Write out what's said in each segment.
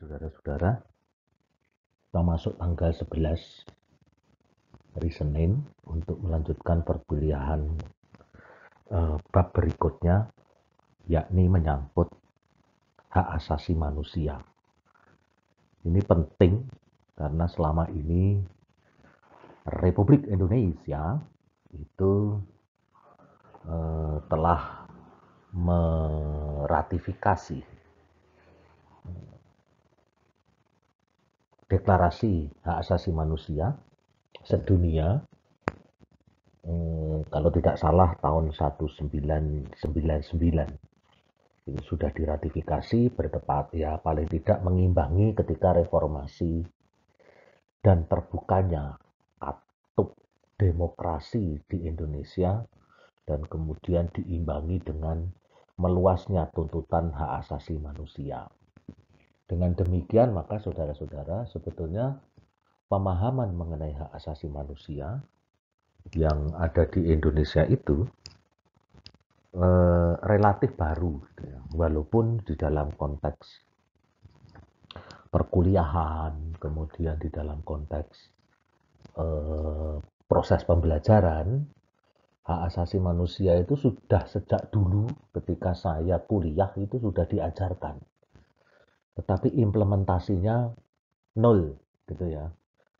saudara-saudara. Kita masuk tanggal 11 hari Senin untuk melanjutkan perkuliahan uh, bab berikutnya yakni menyangkut hak asasi manusia. Ini penting karena selama ini Republik Indonesia itu uh, telah meratifikasi deklarasi hak asasi manusia sedunia hmm, kalau tidak salah tahun 1999 ini sudah diratifikasi bertepat ya paling tidak mengimbangi ketika reformasi dan terbukanya atuk demokrasi di Indonesia dan kemudian diimbangi dengan meluasnya tuntutan hak asasi manusia. Dengan demikian, maka saudara-saudara, sebetulnya pemahaman mengenai hak asasi manusia yang ada di Indonesia itu eh, relatif baru, gitu ya. walaupun di dalam konteks perkuliahan, kemudian di dalam konteks eh, proses pembelajaran, hak asasi manusia itu sudah sejak dulu ketika saya kuliah itu sudah diajarkan tetapi implementasinya nol gitu ya.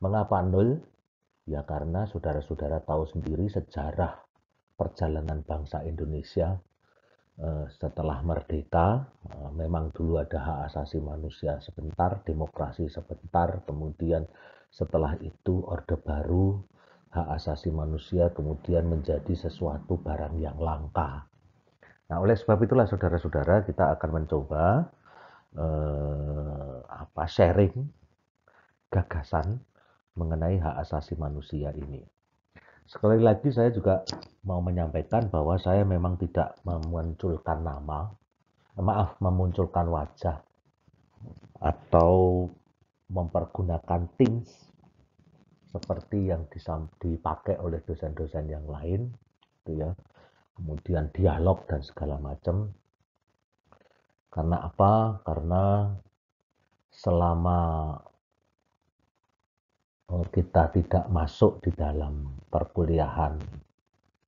Mengapa nol? Ya karena saudara-saudara tahu sendiri sejarah perjalanan bangsa Indonesia eh, setelah merdeka eh, memang dulu ada hak asasi manusia sebentar, demokrasi sebentar, kemudian setelah itu Orde Baru hak asasi manusia kemudian menjadi sesuatu barang yang langka. Nah, oleh sebab itulah saudara-saudara kita akan mencoba eh, apa sharing gagasan mengenai hak asasi manusia ini. Sekali lagi saya juga mau menyampaikan bahwa saya memang tidak memunculkan nama, eh, maaf memunculkan wajah atau mempergunakan things seperti yang dipakai oleh dosen-dosen yang lain, gitu ya. Kemudian dialog dan segala macam karena apa? Karena selama oh, kita tidak masuk di dalam perkuliahan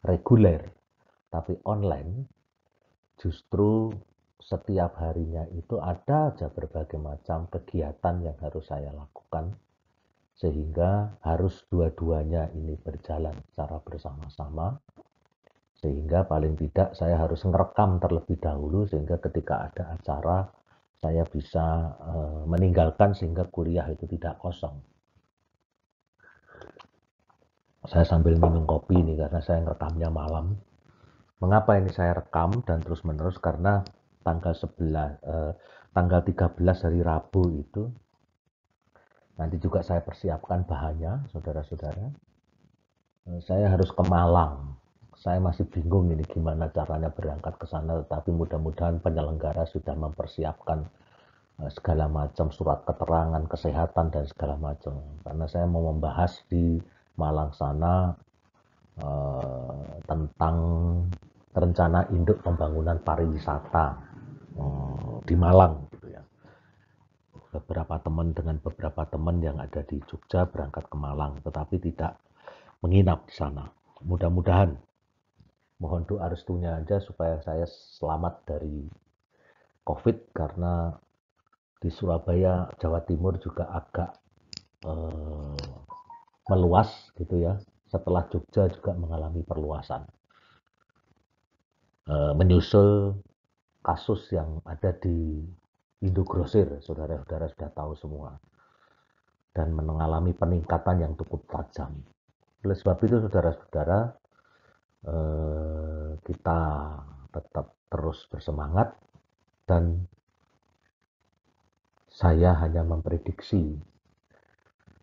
reguler, tapi online, justru setiap harinya itu ada aja berbagai macam kegiatan yang harus saya lakukan sehingga harus dua-duanya ini berjalan secara bersama-sama sehingga paling tidak saya harus merekam terlebih dahulu sehingga ketika ada acara saya bisa eh, meninggalkan sehingga kuliah itu tidak kosong. Saya sambil minum kopi ini karena saya ngerekamnya malam. Mengapa ini saya rekam dan terus-menerus karena tanggal 11 eh, tanggal 13 hari Rabu itu nanti juga saya persiapkan bahannya saudara-saudara eh, saya harus ke Malang saya masih bingung ini gimana caranya berangkat ke sana, tetapi mudah-mudahan penyelenggara sudah mempersiapkan eh, segala macam surat keterangan kesehatan dan segala macam. Karena saya mau membahas di Malang sana eh, tentang rencana induk pembangunan pariwisata eh, di Malang gitu ya. Beberapa teman dengan beberapa teman yang ada di Jogja berangkat ke Malang, tetapi tidak menginap di sana. Mudah-mudahan mohon doa restunya aja supaya saya selamat dari COVID karena di Surabaya Jawa Timur juga agak eh, meluas gitu ya setelah Jogja juga mengalami perluasan eh, menyusul kasus yang ada di Indo Grosir saudara-saudara sudah tahu semua dan mengalami peningkatan yang cukup tajam oleh sebab itu saudara-saudara Eh, kita tetap terus bersemangat dan saya hanya memprediksi,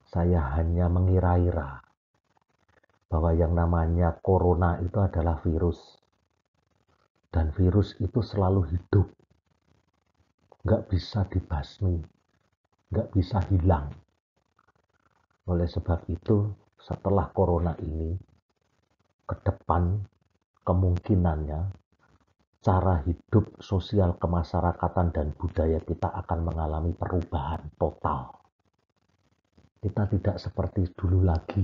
saya hanya mengira-ira bahwa yang namanya corona itu adalah virus. Dan virus itu selalu hidup. Nggak bisa dibasmi, nggak bisa hilang. Oleh sebab itu, setelah corona ini, ke depan kemungkinannya cara hidup sosial kemasyarakatan dan budaya kita akan mengalami perubahan total. Kita tidak seperti dulu lagi.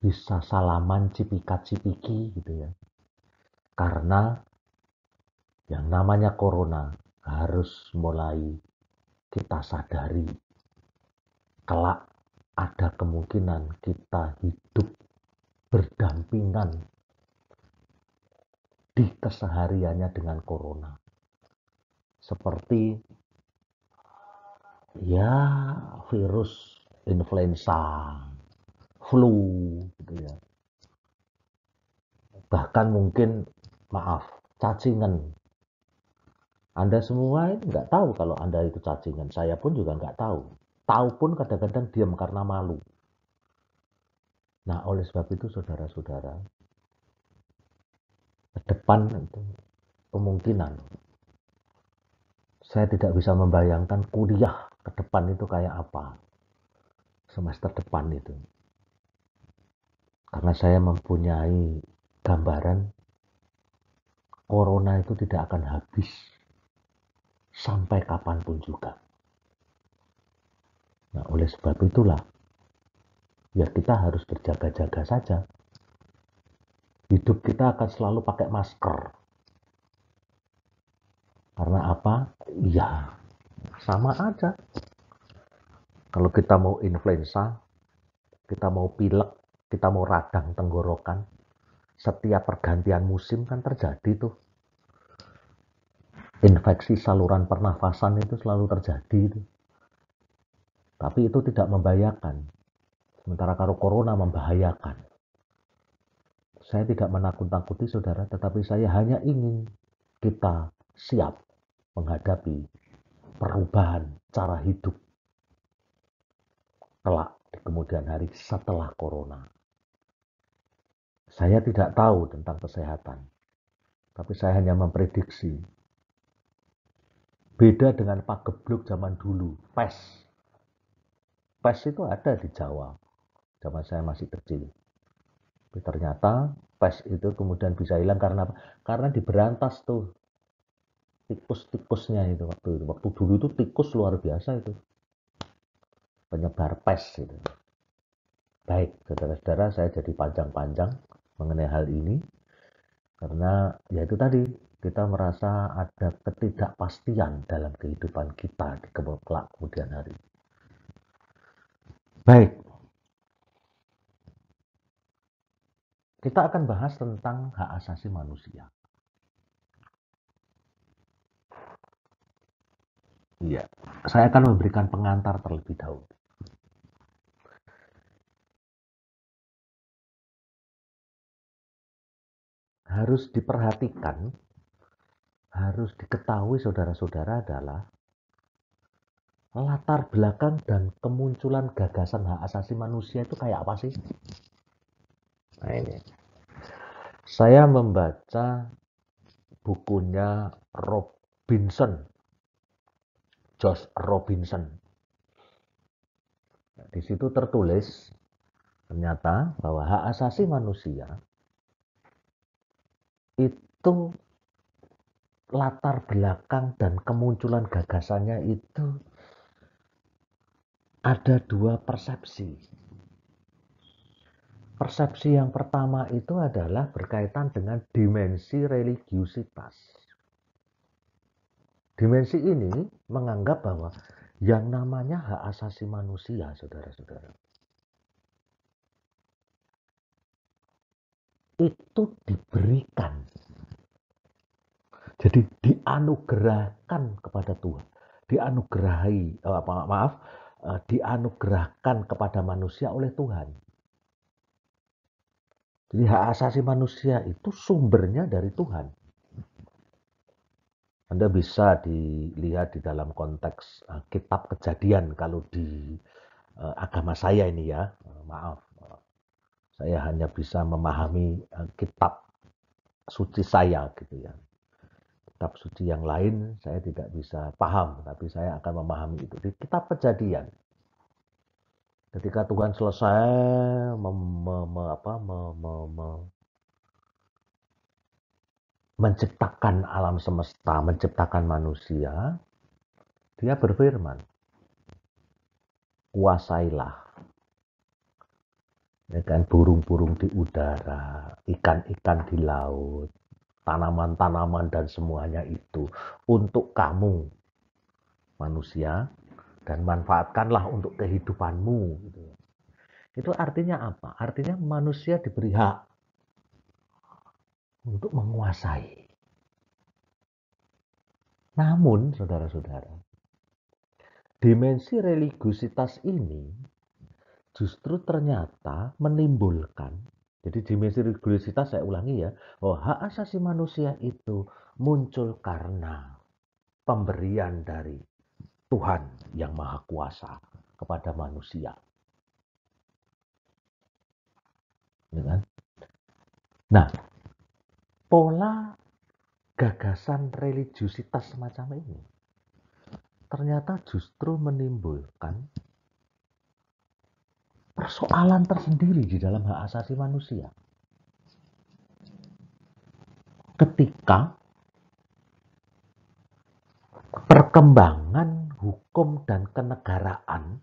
Bisa salaman cipika cipiki gitu ya. Karena yang namanya corona harus mulai kita sadari kelak ada kemungkinan kita hidup berdampingan di kesehariannya dengan corona. Seperti ya virus influenza, flu gitu ya. Bahkan mungkin maaf, cacingan. Anda semua ini nggak tahu kalau Anda itu cacingan. Saya pun juga nggak tahu. Tahu pun kadang-kadang diam karena malu. Nah, oleh sebab itu saudara-saudara, ke depan itu kemungkinan saya tidak bisa membayangkan kuliah ke depan itu kayak apa. Semester depan itu. Karena saya mempunyai gambaran corona itu tidak akan habis sampai kapanpun juga. Nah, oleh sebab itulah ya kita harus berjaga-jaga saja. Hidup kita akan selalu pakai masker. Karena apa? Ya, sama aja. Kalau kita mau influenza, kita mau pilek, kita mau radang tenggorokan, setiap pergantian musim kan terjadi tuh. Infeksi saluran pernafasan itu selalu terjadi. Tapi itu tidak membahayakan Sementara kalau corona membahayakan. Saya tidak menakut-takuti saudara, tetapi saya hanya ingin kita siap menghadapi perubahan cara hidup kelak di kemudian hari setelah corona. Saya tidak tahu tentang kesehatan, tapi saya hanya memprediksi. Beda dengan Pak pagebluk zaman dulu, pes. Pes itu ada di Jawa, zaman saya masih kecil. Tapi ternyata pes itu kemudian bisa hilang karena karena diberantas tuh tikus-tikusnya itu waktu itu. Waktu dulu itu tikus luar biasa itu. Penyebar pes itu. Baik, saudara-saudara, saya jadi panjang-panjang mengenai hal ini. Karena ya itu tadi, kita merasa ada ketidakpastian dalam kehidupan kita di kemudian hari. Baik, kita akan bahas tentang hak asasi manusia. Iya, saya akan memberikan pengantar terlebih dahulu. Harus diperhatikan, harus diketahui saudara-saudara adalah latar belakang dan kemunculan gagasan hak asasi manusia itu kayak apa sih? Nah ini. Saya membaca bukunya Robinson. Josh Robinson. Nah, di situ tertulis ternyata bahwa hak asasi manusia itu latar belakang dan kemunculan gagasannya itu ada dua persepsi Persepsi yang pertama itu adalah berkaitan dengan dimensi religiusitas. Dimensi ini menganggap bahwa yang namanya hak asasi manusia, saudara-saudara, itu diberikan. Jadi dianugerahkan kepada Tuhan, dianugerahi, eh, maaf, eh, dianugerahkan kepada manusia oleh Tuhan. Jadi ya, hak asasi manusia itu sumbernya dari Tuhan. Anda bisa dilihat di dalam konteks eh, kitab kejadian kalau di eh, agama saya ini ya, eh, maaf. saya hanya bisa memahami kitab suci saya gitu ya. Kitab suci yang lain saya tidak bisa paham, tapi saya akan memahami itu di kitab kejadian ketika Tuhan selesai mem, me, me, apa, me, me, me, menciptakan alam semesta, menciptakan manusia, dia berfirman, kuasailah dengan ya burung-burung di udara, ikan-ikan di laut, tanaman-tanaman dan semuanya itu untuk kamu manusia dan manfaatkanlah untuk kehidupanmu gitu. Itu artinya apa? Artinya manusia diberi hak untuk menguasai. Namun, saudara-saudara, dimensi religiusitas ini justru ternyata menimbulkan jadi dimensi religiusitas saya ulangi ya, oh hak asasi manusia itu muncul karena pemberian dari Tuhan yang Maha Kuasa kepada manusia. Ya kan? Nah, pola gagasan religiusitas semacam ini ternyata justru menimbulkan persoalan tersendiri di dalam hak asasi manusia. Ketika perkembangan hukum dan kenegaraan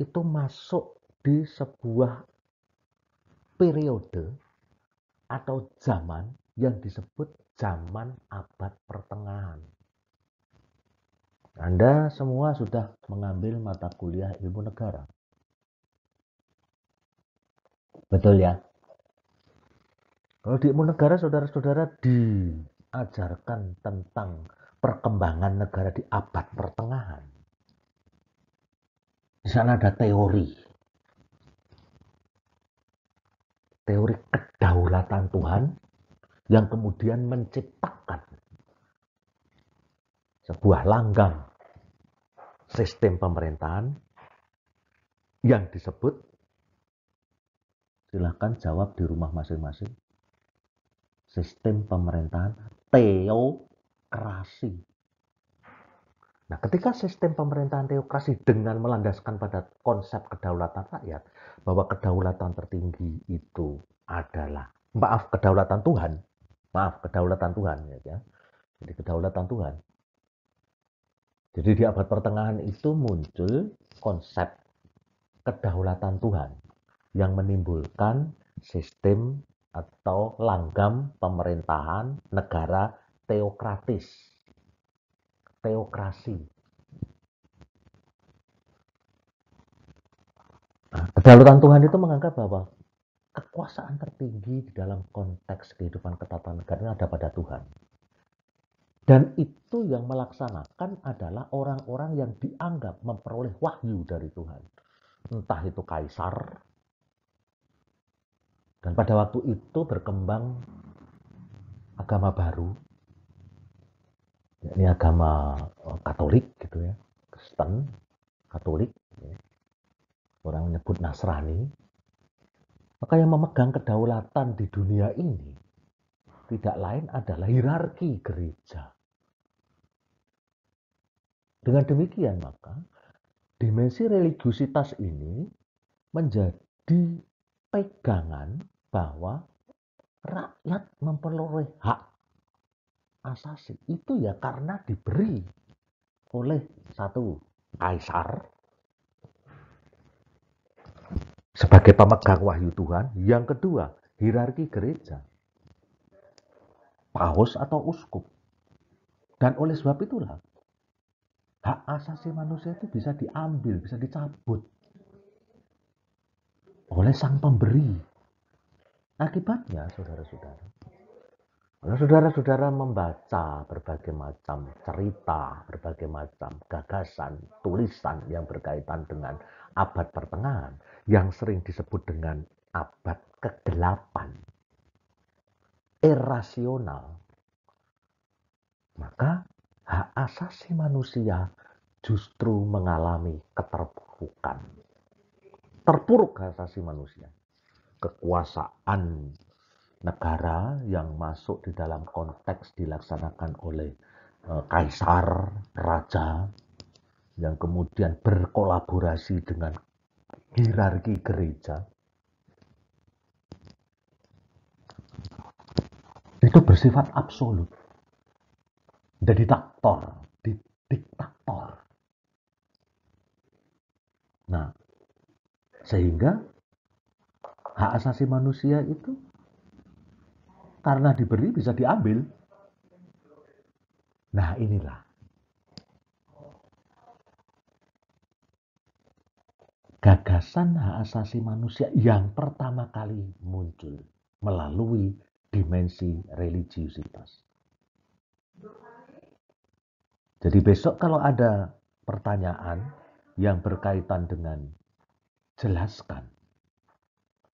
itu masuk di sebuah periode atau zaman yang disebut zaman abad pertengahan. Anda semua sudah mengambil mata kuliah ilmu negara. Betul ya? Kalau di ilmu negara saudara-saudara diajarkan tentang perkembangan negara di abad pertengahan. Di sana ada teori. Teori kedaulatan Tuhan yang kemudian menciptakan sebuah langgam sistem pemerintahan yang disebut silahkan jawab di rumah masing-masing sistem pemerintahan teokrasi Nah, ketika sistem pemerintahan teokrasi dengan melandaskan pada konsep kedaulatan rakyat, bahwa kedaulatan tertinggi itu adalah maaf kedaulatan Tuhan, maaf kedaulatan Tuhan ya. ya. Jadi kedaulatan Tuhan. Jadi di abad pertengahan itu muncul konsep kedaulatan Tuhan yang menimbulkan sistem atau langgam pemerintahan negara teokratis teokrasi. Nah, kedaulatan Tuhan itu menganggap bahwa kekuasaan tertinggi di dalam konteks kehidupan ketatanegaraan ada pada Tuhan. Dan itu yang melaksanakan adalah orang-orang yang dianggap memperoleh wahyu dari Tuhan. Entah itu kaisar. Dan pada waktu itu berkembang agama baru ini agama eh, Katolik gitu ya Kristen Katolik ya. orang menyebut Nasrani maka yang memegang kedaulatan di dunia ini tidak lain adalah hierarki gereja dengan demikian maka dimensi religiusitas ini menjadi pegangan bahwa rakyat memperoleh hak Asasi itu ya karena diberi oleh satu kaisar sebagai pemegang wahyu Tuhan, yang kedua hierarki gereja, paus atau uskup. Dan oleh sebab itulah hak asasi manusia itu bisa diambil, bisa dicabut oleh sang pemberi. Akibatnya, saudara-saudara, kalau Saudara-saudara membaca berbagai macam cerita, berbagai macam gagasan, tulisan yang berkaitan dengan abad pertengahan yang sering disebut dengan abad kegelapan, irasional. Maka hak asasi manusia justru mengalami keterpurukan. Terpuruk hak asasi manusia. Kekuasaan negara yang masuk di dalam konteks dilaksanakan oleh eh, kaisar, raja, yang kemudian berkolaborasi dengan hierarki gereja, itu bersifat absolut. Jadi diktator, diktator. Nah, sehingga hak asasi manusia itu karena diberi bisa diambil. Nah, inilah. Gagasan hak asasi manusia yang pertama kali muncul melalui dimensi religiusitas. Jadi besok kalau ada pertanyaan yang berkaitan dengan jelaskan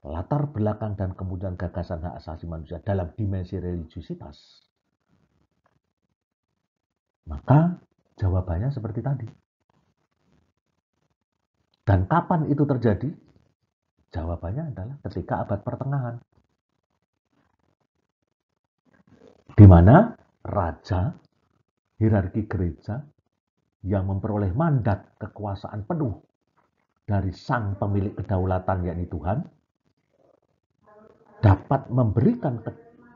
latar belakang dan kemudian gagasan hak asasi manusia dalam dimensi religiusitas, maka jawabannya seperti tadi. Dan kapan itu terjadi? Jawabannya adalah ketika abad pertengahan. Di mana raja, hierarki gereja yang memperoleh mandat kekuasaan penuh dari sang pemilik kedaulatan yakni Tuhan dapat memberikan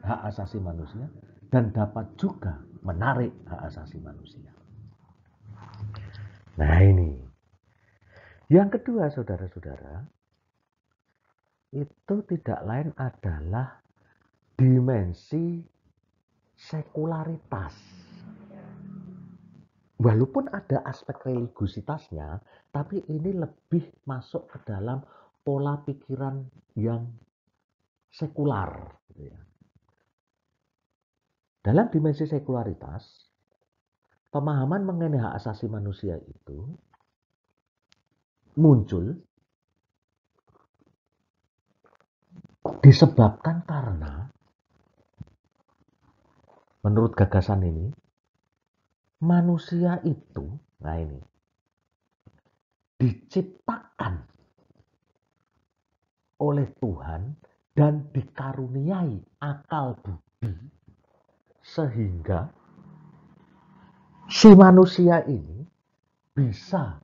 hak asasi manusia dan dapat juga menarik hak asasi manusia. Nah ini. Yang kedua saudara-saudara, itu tidak lain adalah dimensi sekularitas. Walaupun ada aspek religiusitasnya, tapi ini lebih masuk ke dalam pola pikiran yang sekular. Gitu ya. Dalam dimensi sekularitas, pemahaman mengenai hak asasi manusia itu muncul disebabkan karena menurut gagasan ini manusia itu nah ini diciptakan oleh Tuhan dan dikaruniai akal budi sehingga si manusia ini bisa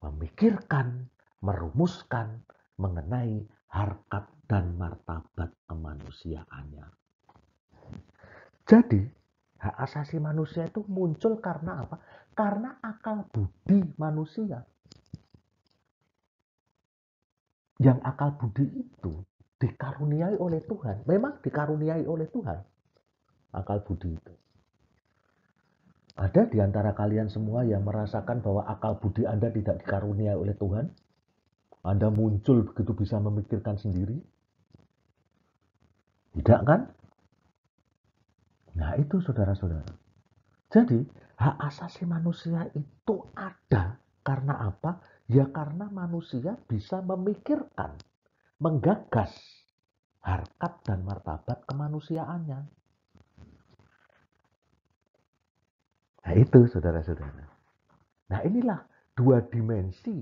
memikirkan, merumuskan mengenai harkat dan martabat kemanusiaannya. Jadi, hak asasi manusia itu muncul karena apa? Karena akal budi manusia. Yang akal budi itu dikaruniai oleh Tuhan. Memang dikaruniai oleh Tuhan. Akal budi itu. Ada di antara kalian semua yang merasakan bahwa akal budi Anda tidak dikaruniai oleh Tuhan? Anda muncul begitu bisa memikirkan sendiri? Tidak kan? Nah itu saudara-saudara. Jadi hak asasi manusia itu ada karena apa? Ya karena manusia bisa memikirkan menggagas harkat dan martabat kemanusiaannya. Nah itu saudara-saudara. Nah inilah dua dimensi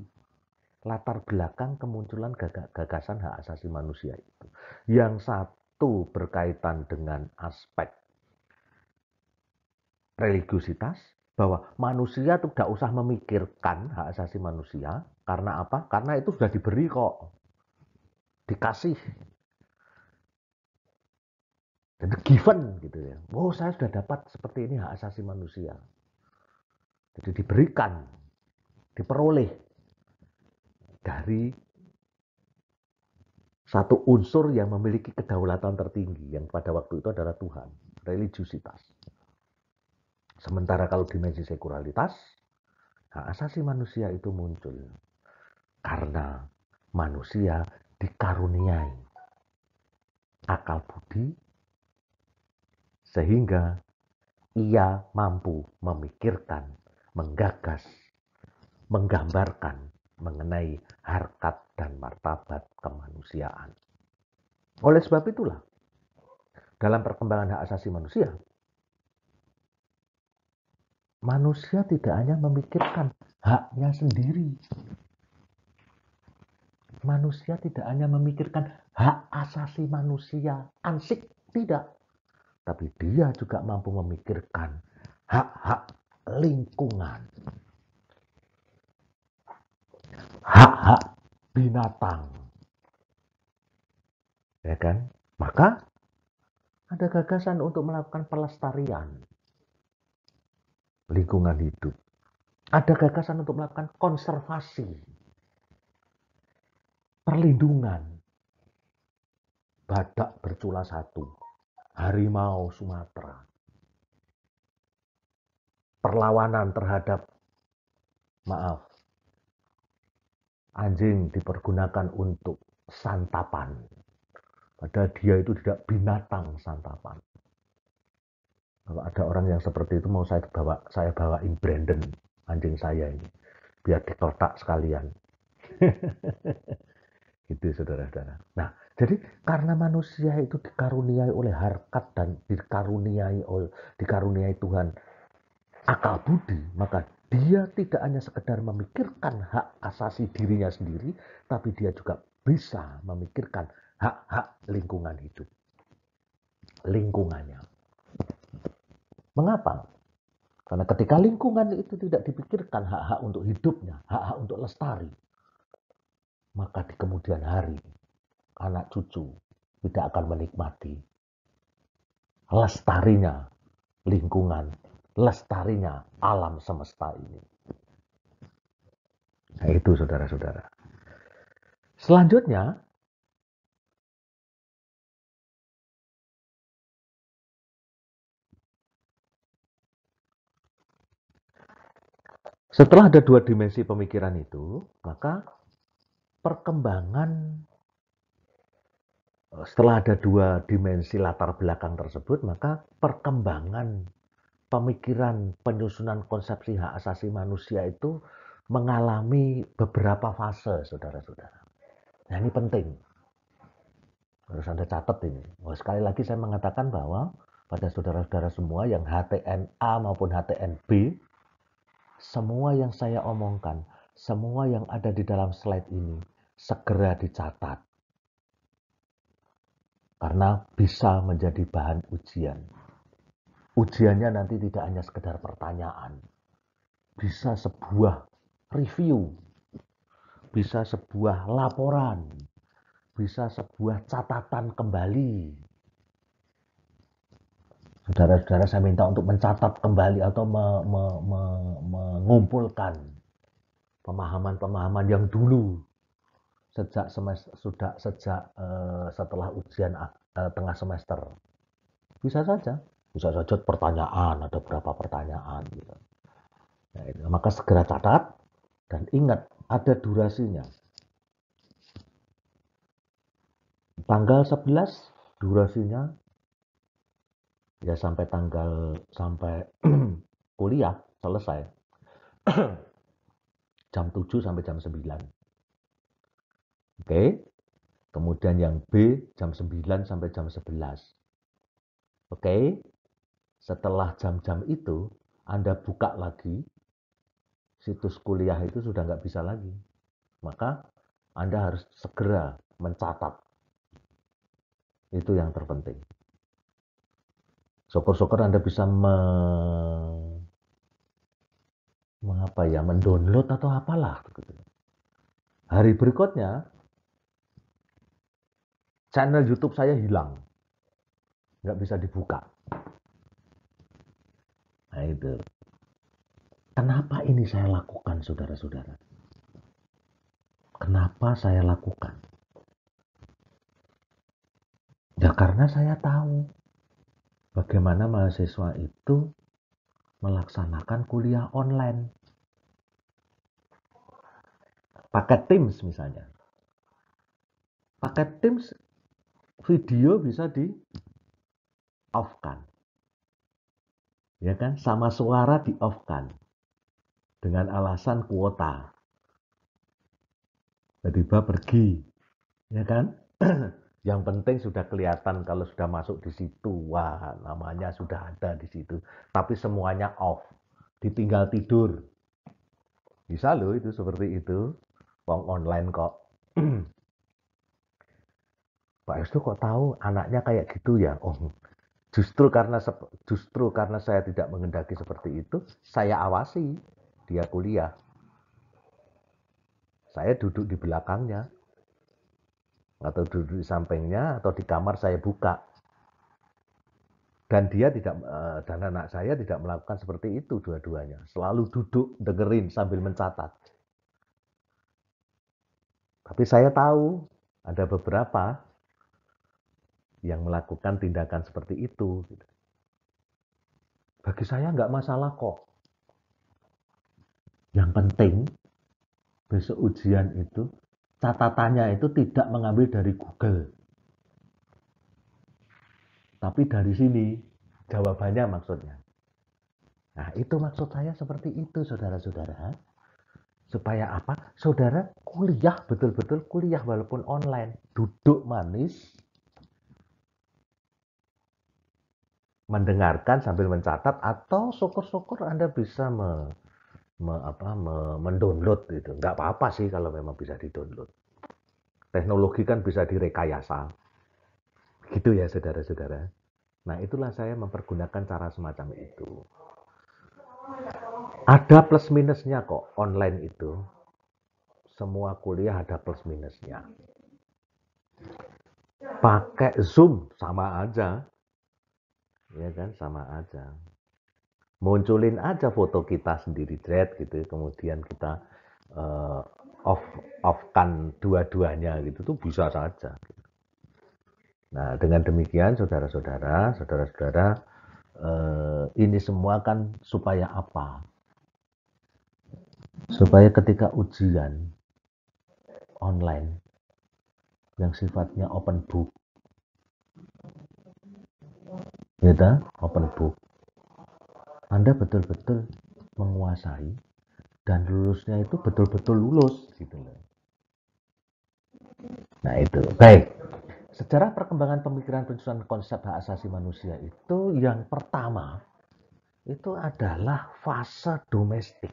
latar belakang kemunculan gagasan hak asasi manusia itu. Yang satu berkaitan dengan aspek religiusitas, bahwa manusia itu tidak usah memikirkan hak asasi manusia, karena apa? Karena itu sudah diberi kok dikasih dan given gitu ya oh saya sudah dapat seperti ini hak asasi manusia jadi diberikan diperoleh dari satu unsur yang memiliki kedaulatan tertinggi yang pada waktu itu adalah Tuhan religiusitas sementara kalau dimensi sekularitas hak asasi manusia itu muncul karena manusia dikaruniai akal budi sehingga ia mampu memikirkan, menggagas, menggambarkan mengenai harkat dan martabat kemanusiaan. Oleh sebab itulah, dalam perkembangan hak asasi manusia, manusia tidak hanya memikirkan haknya sendiri, manusia tidak hanya memikirkan hak asasi manusia ansik, tidak. Tapi dia juga mampu memikirkan hak-hak lingkungan. Hak-hak binatang. Ya kan? Maka ada gagasan untuk melakukan pelestarian lingkungan hidup. Ada gagasan untuk melakukan konservasi perlindungan. Badak bercula satu, harimau Sumatera. Perlawanan terhadap, maaf, anjing dipergunakan untuk santapan. Padahal dia itu tidak binatang santapan. Kalau ada orang yang seperti itu mau saya bawa, saya bawain Brandon, anjing saya ini, biar dikotak sekalian. Gitu saudara-saudara. Nah, jadi karena manusia itu dikaruniai oleh harkat dan dikaruniai oleh dikaruniai Tuhan akal budi, maka dia tidak hanya sekedar memikirkan hak asasi dirinya sendiri, tapi dia juga bisa memikirkan hak-hak lingkungan hidup. Lingkungannya. Mengapa? Karena ketika lingkungan itu tidak dipikirkan hak-hak untuk hidupnya, hak-hak untuk lestari, maka di kemudian hari anak cucu tidak akan menikmati lestarinya lingkungan, lestarinya alam semesta ini. Nah, itu saudara-saudara. Selanjutnya, Setelah ada dua dimensi pemikiran itu, maka perkembangan eh, setelah ada dua dimensi latar belakang tersebut, maka perkembangan pemikiran penyusunan konsepsi hak asasi manusia itu mengalami beberapa fase, saudara-saudara. Nah ini penting. Harus Anda catat ini. Oh, sekali lagi saya mengatakan bahwa pada saudara-saudara semua yang HTNA maupun HTNB, semua yang saya omongkan, semua yang ada di dalam slide ini, segera dicatat karena bisa menjadi bahan ujian. Ujiannya nanti tidak hanya sekedar pertanyaan, bisa sebuah review, bisa sebuah laporan, bisa sebuah catatan kembali. Saudara-saudara saya minta untuk mencatat kembali atau me, me, me, mengumpulkan pemahaman-pemahaman yang dulu sejak semester sudah sejak uh, setelah ujian uh, tengah semester bisa saja bisa saja pertanyaan ada berapa pertanyaan gitu. Nah, ini, maka segera catat dan ingat ada durasinya tanggal 11 durasinya ya sampai tanggal sampai kuliah selesai jam 7 sampai jam 9 Oke. Okay? Kemudian yang B jam 9 sampai jam 11. Oke. Okay? Setelah jam-jam itu, Anda buka lagi situs kuliah itu sudah nggak bisa lagi. Maka Anda harus segera mencatat. Itu yang terpenting. Syukur-syukur Anda bisa me... mengapa ya, mendownload atau apalah. Gitu. Hari berikutnya channel YouTube saya hilang, nggak bisa dibuka. Nah itu. Kenapa ini saya lakukan, saudara-saudara? Kenapa saya lakukan? Ya karena saya tahu bagaimana mahasiswa itu melaksanakan kuliah online. Pakai Teams misalnya. Pakai Teams video bisa di off kan ya kan sama suara di off kan dengan alasan kuota tiba-tiba pergi ya kan yang penting sudah kelihatan kalau sudah masuk di situ wah namanya sudah ada di situ tapi semuanya off ditinggal tidur bisa loh itu seperti itu wong online kok Pak Estu kok tahu anaknya kayak gitu ya Om? Oh, justru karena justru karena saya tidak mengendaki seperti itu, saya awasi dia kuliah. Saya duduk di belakangnya atau duduk di sampingnya atau di kamar saya buka. Dan dia tidak eh, dan anak saya tidak melakukan seperti itu dua-duanya. Selalu duduk dengerin sambil mencatat. Tapi saya tahu ada beberapa yang melakukan tindakan seperti itu. Gitu. Bagi saya nggak masalah kok. Yang penting besok ujian itu catatannya itu tidak mengambil dari Google. Tapi dari sini jawabannya maksudnya. Nah, itu maksud saya seperti itu, saudara-saudara. Supaya apa? Saudara kuliah, betul-betul kuliah walaupun online. Duduk manis, mendengarkan sambil mencatat atau syukur-syukur Anda bisa me, me, apa, me, mendownload itu Nggak apa-apa sih kalau memang bisa didownload. Teknologi kan bisa direkayasa. Gitu ya saudara-saudara. Nah itulah saya mempergunakan cara semacam itu. Ada plus minusnya kok online itu. Semua kuliah ada plus minusnya. Pakai Zoom sama aja ya kan sama aja munculin aja foto kita sendiri dread gitu ya. kemudian kita uh, off kan dua-duanya gitu tuh bisa saja gitu. nah dengan demikian saudara-saudara saudara-saudara uh, ini semua kan supaya apa supaya ketika ujian online yang sifatnya open book kita open book anda betul-betul menguasai dan lulusnya itu betul-betul lulus gitu loh nah itu baik Secara perkembangan pemikiran penyusunan konsep hak asasi manusia itu yang pertama itu adalah fase domestik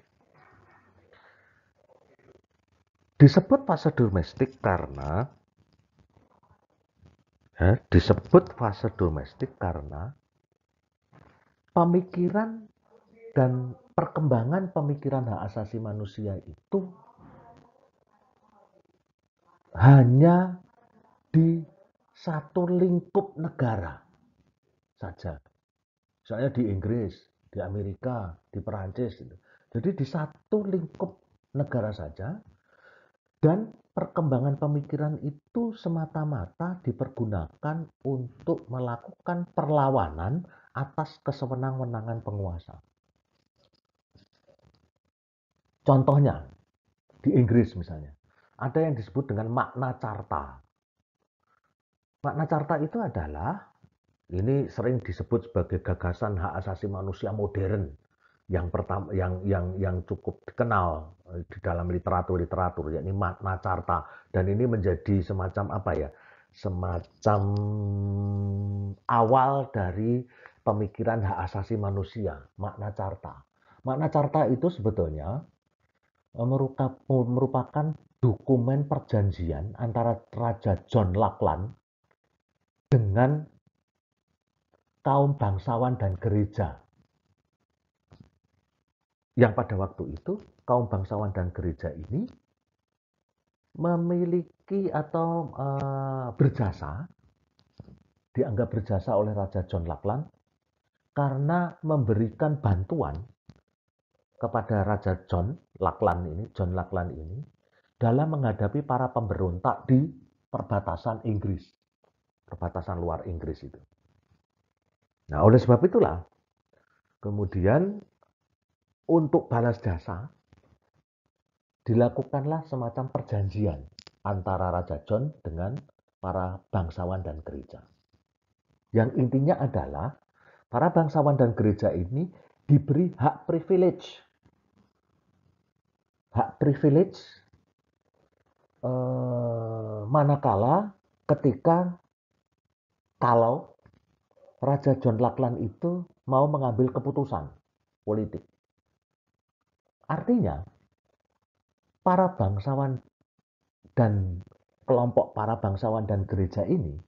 disebut fase domestik karena eh, disebut fase domestik karena pemikiran dan perkembangan pemikiran hak asasi manusia itu hanya di satu lingkup negara saja. Misalnya di Inggris, di Amerika, di Perancis. Gitu. Jadi di satu lingkup negara saja. Dan perkembangan pemikiran itu semata-mata dipergunakan untuk melakukan perlawanan atas kesewenang-wenangan penguasa. Contohnya, di Inggris misalnya, ada yang disebut dengan makna carta. Makna carta itu adalah, ini sering disebut sebagai gagasan hak asasi manusia modern yang pertama yang yang yang cukup dikenal e, di dalam literatur-literatur yakni makna carta dan ini menjadi semacam apa ya semacam awal dari pemikiran hak asasi manusia, makna carta. Makna carta itu sebetulnya eh, merupakan dokumen perjanjian antara Raja John Lackland dengan kaum bangsawan dan gereja. Yang pada waktu itu kaum bangsawan dan gereja ini memiliki atau uh, berjasa dianggap berjasa oleh Raja John Lackland karena memberikan bantuan kepada Raja John Laklan ini, John Laklan ini dalam menghadapi para pemberontak di perbatasan Inggris, perbatasan luar Inggris itu. Nah, oleh sebab itulah kemudian untuk balas jasa dilakukanlah semacam perjanjian antara Raja John dengan para bangsawan dan gereja. Yang intinya adalah Para bangsawan dan gereja ini diberi hak privilege. Hak privilege eh, manakala ketika kalau Raja John Lachlan itu mau mengambil keputusan politik. Artinya, para bangsawan dan kelompok para bangsawan dan gereja ini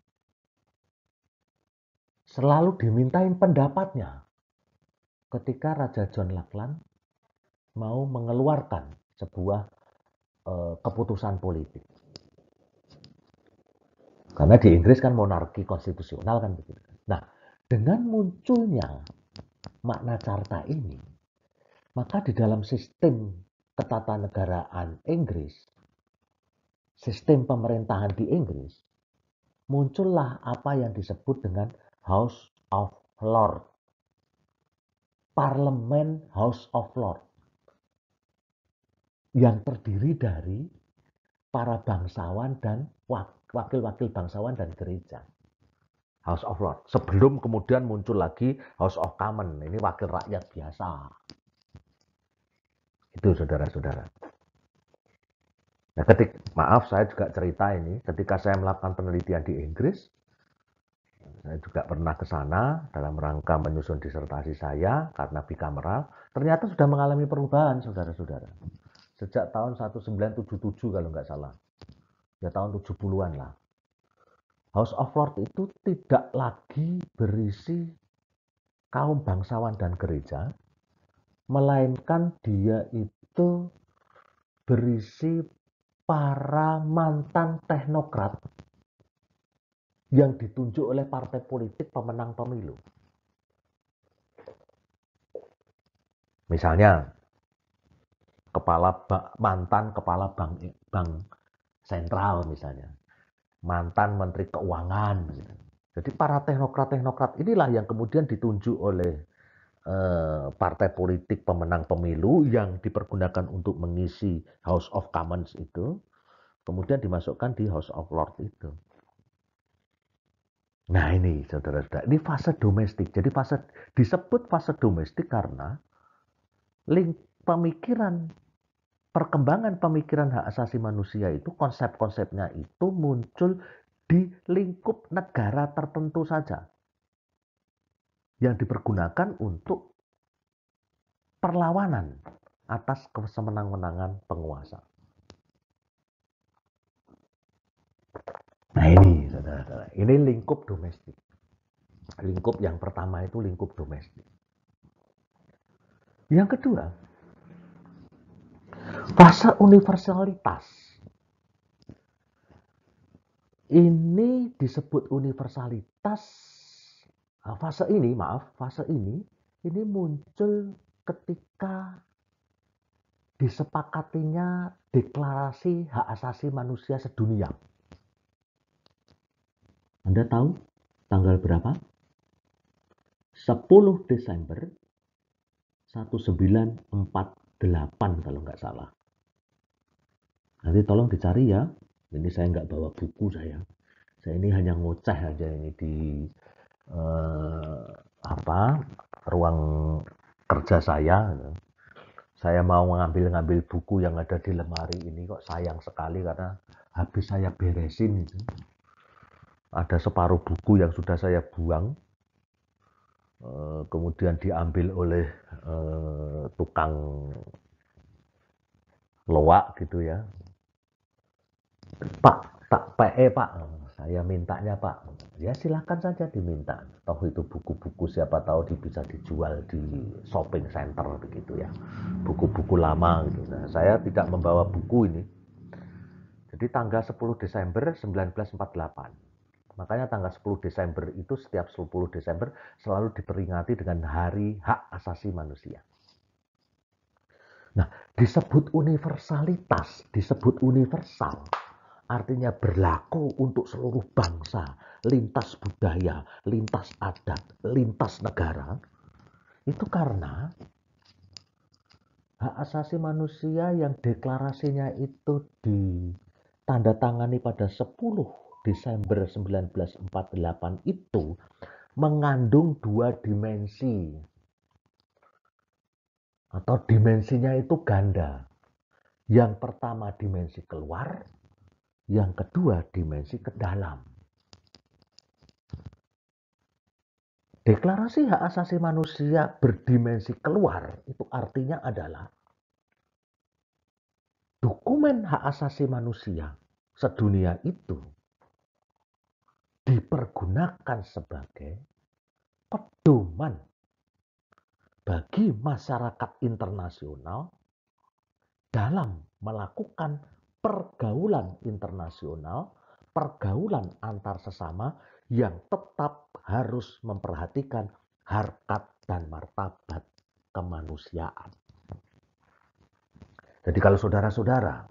selalu dimintain pendapatnya ketika Raja John Lackland mau mengeluarkan sebuah e, keputusan politik. Karena di Inggris kan monarki konstitusional kan begitu. Kan. Nah, dengan munculnya makna carta ini, maka di dalam sistem ketatanegaraan Inggris, sistem pemerintahan di Inggris, muncullah apa yang disebut dengan House of Lord. Parlemen House of Lord yang terdiri dari para bangsawan dan wakil-wakil bangsawan dan gereja. House of Lords. Sebelum kemudian muncul lagi House of Commons Ini wakil rakyat biasa. Itu saudara-saudara. Nah, ketik, maaf saya juga cerita ini. Ketika saya melakukan penelitian di Inggris, saya juga pernah ke sana dalam rangka menyusun disertasi saya karena bikameral. Ternyata sudah mengalami perubahan, saudara-saudara. Sejak tahun 1977 kalau nggak salah. Ya tahun 70-an lah. House of Lord itu tidak lagi berisi kaum bangsawan dan gereja, melainkan dia itu berisi para mantan teknokrat yang ditunjuk oleh partai politik pemenang pemilu. Misalnya kepala mantan kepala bank bank sentral misalnya, mantan menteri keuangan. Misalnya. Jadi para teknokrat-teknokrat inilah yang kemudian ditunjuk oleh eh, partai politik pemenang pemilu yang dipergunakan untuk mengisi House of Commons itu, kemudian dimasukkan di House of Lords itu. Nah ini saudara-saudara, ini fase domestik. Jadi fase disebut fase domestik karena link pemikiran perkembangan pemikiran hak asasi manusia itu konsep-konsepnya itu muncul di lingkup negara tertentu saja yang dipergunakan untuk perlawanan atas kesemenang-menangan penguasa. Nah ini saudara-saudara, ini lingkup domestik. Lingkup yang pertama itu lingkup domestik. Yang kedua, fase universalitas. Ini disebut universalitas. Nah, fase ini, maaf, fase ini, ini muncul ketika disepakatinya deklarasi hak asasi manusia sedunia anda tahu tanggal berapa? 10 Desember 1948 kalau nggak salah. Nanti tolong dicari ya. Ini saya nggak bawa buku saya. Saya ini hanya ngoceh aja ini di eh, apa ruang kerja saya. Saya mau ngambil-ngambil buku yang ada di lemari ini kok sayang sekali karena habis saya beresin itu ada separuh buku yang sudah saya buang eh, kemudian diambil oleh eh, tukang loak gitu ya pak tak PE eh, pak saya mintanya pak ya silahkan saja diminta toh itu buku-buku siapa tahu bisa dijual di shopping center begitu ya buku-buku lama gitu nah, saya tidak membawa buku ini jadi tanggal 10 Desember 1948 Makanya tanggal 10 Desember itu setiap 10 Desember selalu diperingati dengan Hari Hak Asasi Manusia. Nah, disebut universalitas, disebut universal, artinya berlaku untuk seluruh bangsa, lintas budaya, lintas adat, lintas negara. Itu karena hak asasi manusia yang deklarasinya itu ditandatangani pada 10 Desember 1948 itu mengandung dua dimensi atau dimensinya itu ganda. Yang pertama dimensi keluar, yang kedua dimensi ke dalam. Deklarasi hak asasi manusia berdimensi keluar itu artinya adalah dokumen hak asasi manusia sedunia itu dipergunakan sebagai pedoman bagi masyarakat internasional dalam melakukan pergaulan internasional, pergaulan antar sesama yang tetap harus memperhatikan harkat dan martabat kemanusiaan. Jadi kalau saudara-saudara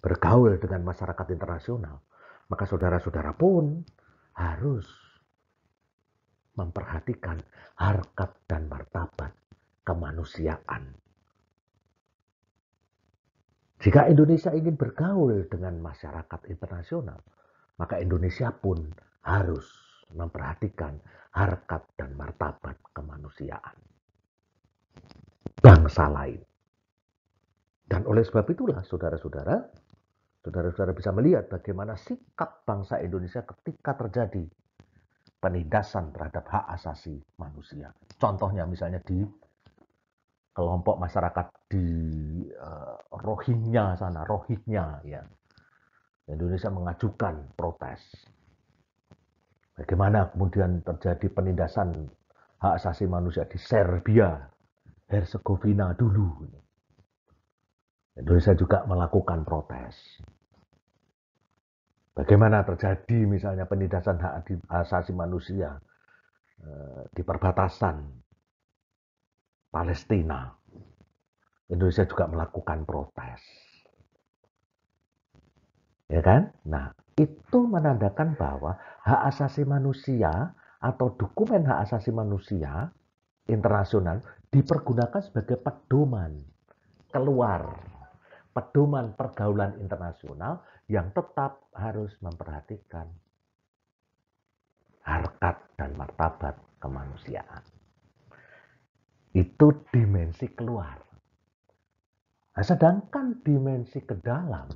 bergaul dengan masyarakat internasional, maka saudara-saudara pun harus memperhatikan harkat dan martabat kemanusiaan. Jika Indonesia ingin bergaul dengan masyarakat internasional, maka Indonesia pun harus memperhatikan harkat dan martabat kemanusiaan bangsa lain. Dan oleh sebab itulah, saudara-saudara, Saudara-saudara bisa melihat bagaimana sikap bangsa Indonesia ketika terjadi penindasan terhadap hak asasi manusia. Contohnya misalnya di kelompok masyarakat di uh, Rohingya sana, Rohingya ya. Indonesia mengajukan protes. Bagaimana kemudian terjadi penindasan hak asasi manusia di Serbia, Herzegovina dulu. Indonesia juga melakukan protes. Bagaimana terjadi misalnya penindasan hak asasi manusia eh, di perbatasan Palestina. Indonesia juga melakukan protes. Ya kan? Nah, itu menandakan bahwa hak asasi manusia atau dokumen hak asasi manusia internasional dipergunakan sebagai pedoman keluar pedoman pergaulan internasional yang tetap harus memperhatikan harkat dan martabat kemanusiaan. Itu dimensi keluar. Nah, sedangkan dimensi ke dalam,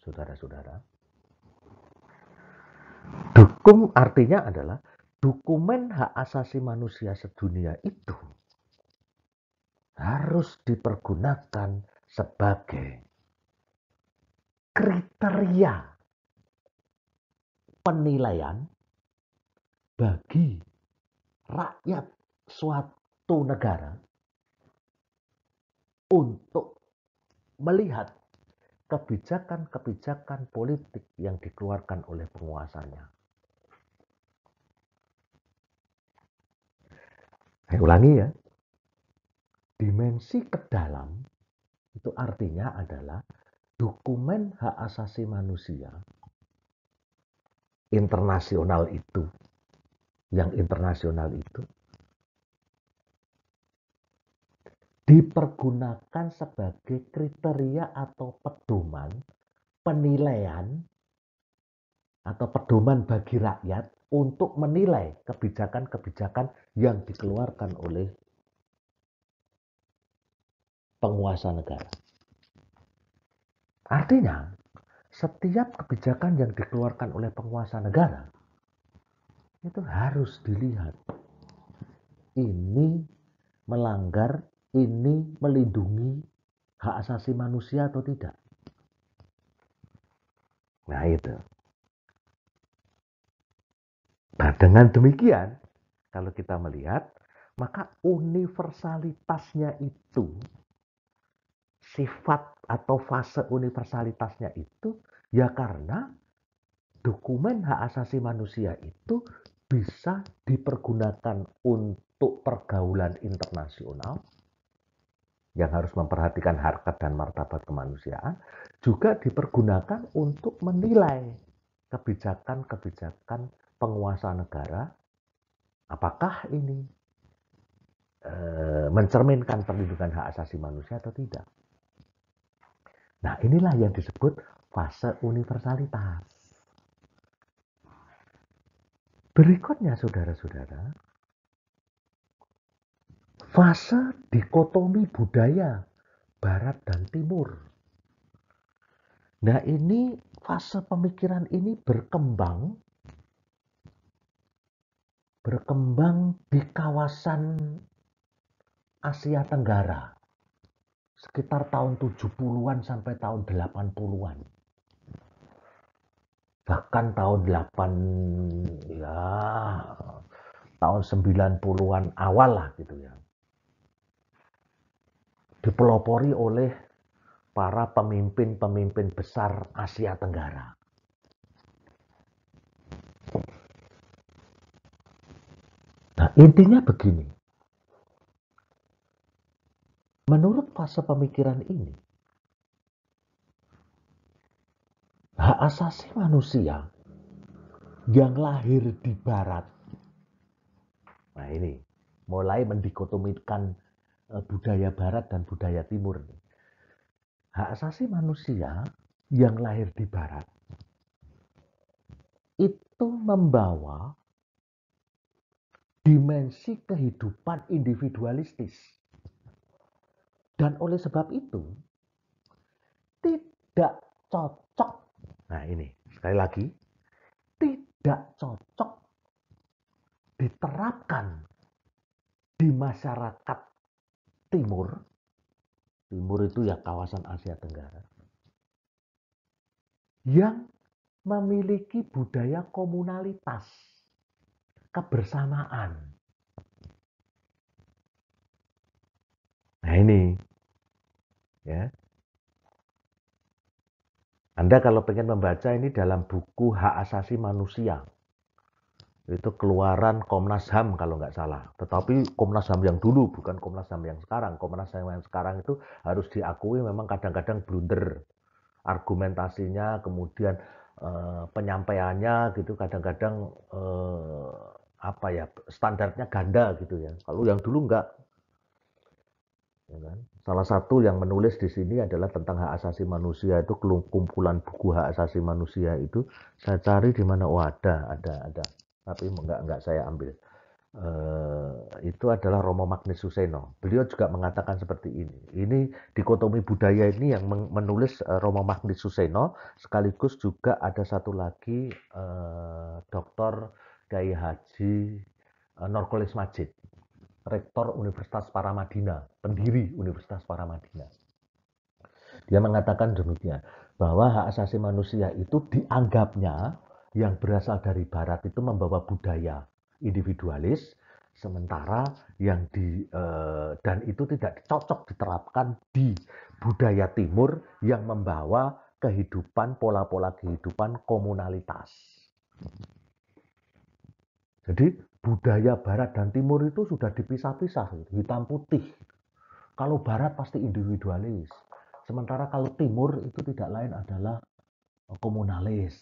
saudara-saudara, dukung artinya adalah dokumen hak asasi manusia sedunia itu harus dipergunakan sebagai kriteria penilaian bagi rakyat suatu negara untuk melihat kebijakan-kebijakan politik yang dikeluarkan oleh penguasanya. Saya ulangi ya. Dimensi ke dalam itu artinya adalah dokumen hak asasi manusia internasional itu, yang internasional itu, dipergunakan sebagai kriteria atau pedoman penilaian atau pedoman bagi rakyat untuk menilai kebijakan-kebijakan yang dikeluarkan oleh penguasa negara. Artinya, setiap kebijakan yang dikeluarkan oleh penguasa negara itu harus dilihat. Ini melanggar, ini melindungi hak asasi manusia atau tidak. Nah itu. Nah dengan demikian, kalau kita melihat, maka universalitasnya itu sifat atau fase universalitasnya itu ya karena dokumen hak asasi manusia itu bisa dipergunakan untuk pergaulan internasional yang harus memperhatikan harkat dan martabat kemanusiaan juga dipergunakan untuk menilai kebijakan-kebijakan penguasa negara apakah ini eh, mencerminkan perlindungan hak asasi manusia atau tidak. Nah, inilah yang disebut fase universalitas. Berikutnya, saudara-saudara, fase dikotomi budaya barat dan timur. Nah, ini fase pemikiran ini berkembang berkembang di kawasan Asia Tenggara sekitar tahun 70-an sampai tahun 80-an. Bahkan tahun 8 ya tahun 90-an awal lah gitu ya. Dipelopori oleh para pemimpin-pemimpin besar Asia Tenggara. Nah, intinya begini. Menurut fase pemikiran ini, hak asasi manusia yang lahir di barat. Nah ini mulai mendikotomikan eh, budaya barat dan budaya timur. Hak asasi manusia yang lahir di barat itu membawa dimensi kehidupan individualistis. Dan oleh sebab itu, tidak cocok. Nah ini, sekali lagi, tidak cocok diterapkan di masyarakat timur. Timur itu ya kawasan Asia Tenggara. Yang memiliki budaya komunalitas, kebersamaan. Nah ini, ya. Anda kalau pengen membaca ini dalam buku Hak Asasi Manusia. Itu keluaran Komnas HAM kalau nggak salah. Tetapi Komnas HAM yang dulu, bukan Komnas HAM yang sekarang. Komnas HAM yang sekarang itu harus diakui memang kadang-kadang blunder. Argumentasinya, kemudian e, penyampaiannya gitu kadang-kadang e, apa ya standarnya ganda gitu ya kalau yang dulu nggak. Ya kan? Salah satu yang menulis di sini adalah tentang hak asasi manusia itu kumpulan buku hak asasi manusia itu saya cari di mana oh ada ada ada tapi enggak enggak saya ambil. Uh, itu adalah Romo Magnus Suseno. Beliau juga mengatakan seperti ini. Ini dikotomi budaya ini yang menulis uh, Romo Magnus Suseno, sekaligus juga ada satu lagi uh, eh, Dr. Kiai Haji uh, Norkolis Majid rektor Universitas Paramadina, pendiri Universitas Paramadina. Dia mengatakan demikian, bahwa hak asasi manusia itu dianggapnya yang berasal dari barat itu membawa budaya individualis sementara yang di eh, dan itu tidak cocok diterapkan di budaya timur yang membawa kehidupan pola-pola kehidupan komunalitas. Jadi budaya barat dan timur itu sudah dipisah-pisah gitu. hitam putih kalau barat pasti individualis sementara kalau timur itu tidak lain adalah eh, komunalis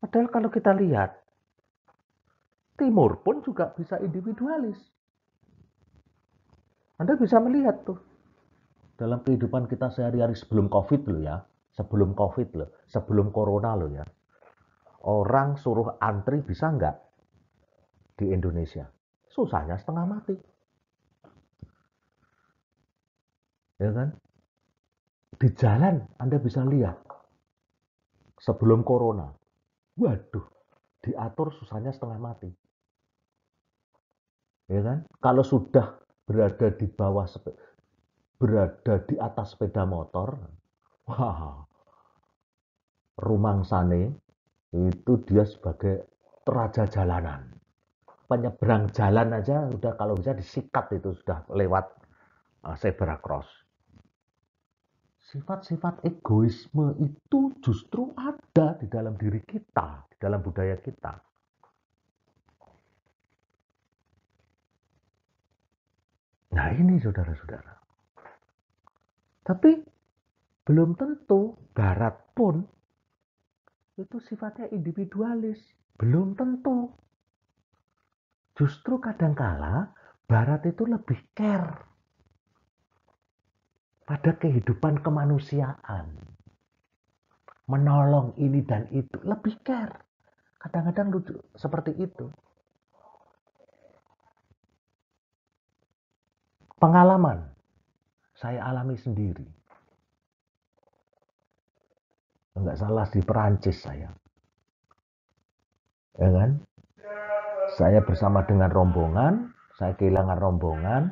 padahal kalau kita lihat timur pun juga bisa individualis anda bisa melihat tuh dalam kehidupan kita sehari-hari sebelum covid loh ya sebelum covid loh sebelum corona loh ya orang suruh antri bisa nggak di Indonesia. Susahnya setengah mati. Ya kan? Di jalan Anda bisa lihat sebelum corona. Waduh, diatur susahnya setengah mati. Ya kan? Kalau sudah berada di bawah berada di atas sepeda motor, wah. Rumang Sane itu dia sebagai raja jalanan penyeberang jalan aja udah kalau bisa disikat itu sudah lewat eh, zebra cross. Sifat-sifat egoisme itu justru ada di dalam diri kita, di dalam budaya kita. Nah ini saudara-saudara. Tapi belum tentu barat pun itu sifatnya individualis. Belum tentu justru kadangkala barat itu lebih care pada kehidupan kemanusiaan. Menolong ini dan itu, lebih care. Kadang-kadang lucu seperti itu. Pengalaman saya alami sendiri. Enggak salah di Perancis saya. Ya kan? Saya bersama dengan rombongan, saya kehilangan rombongan,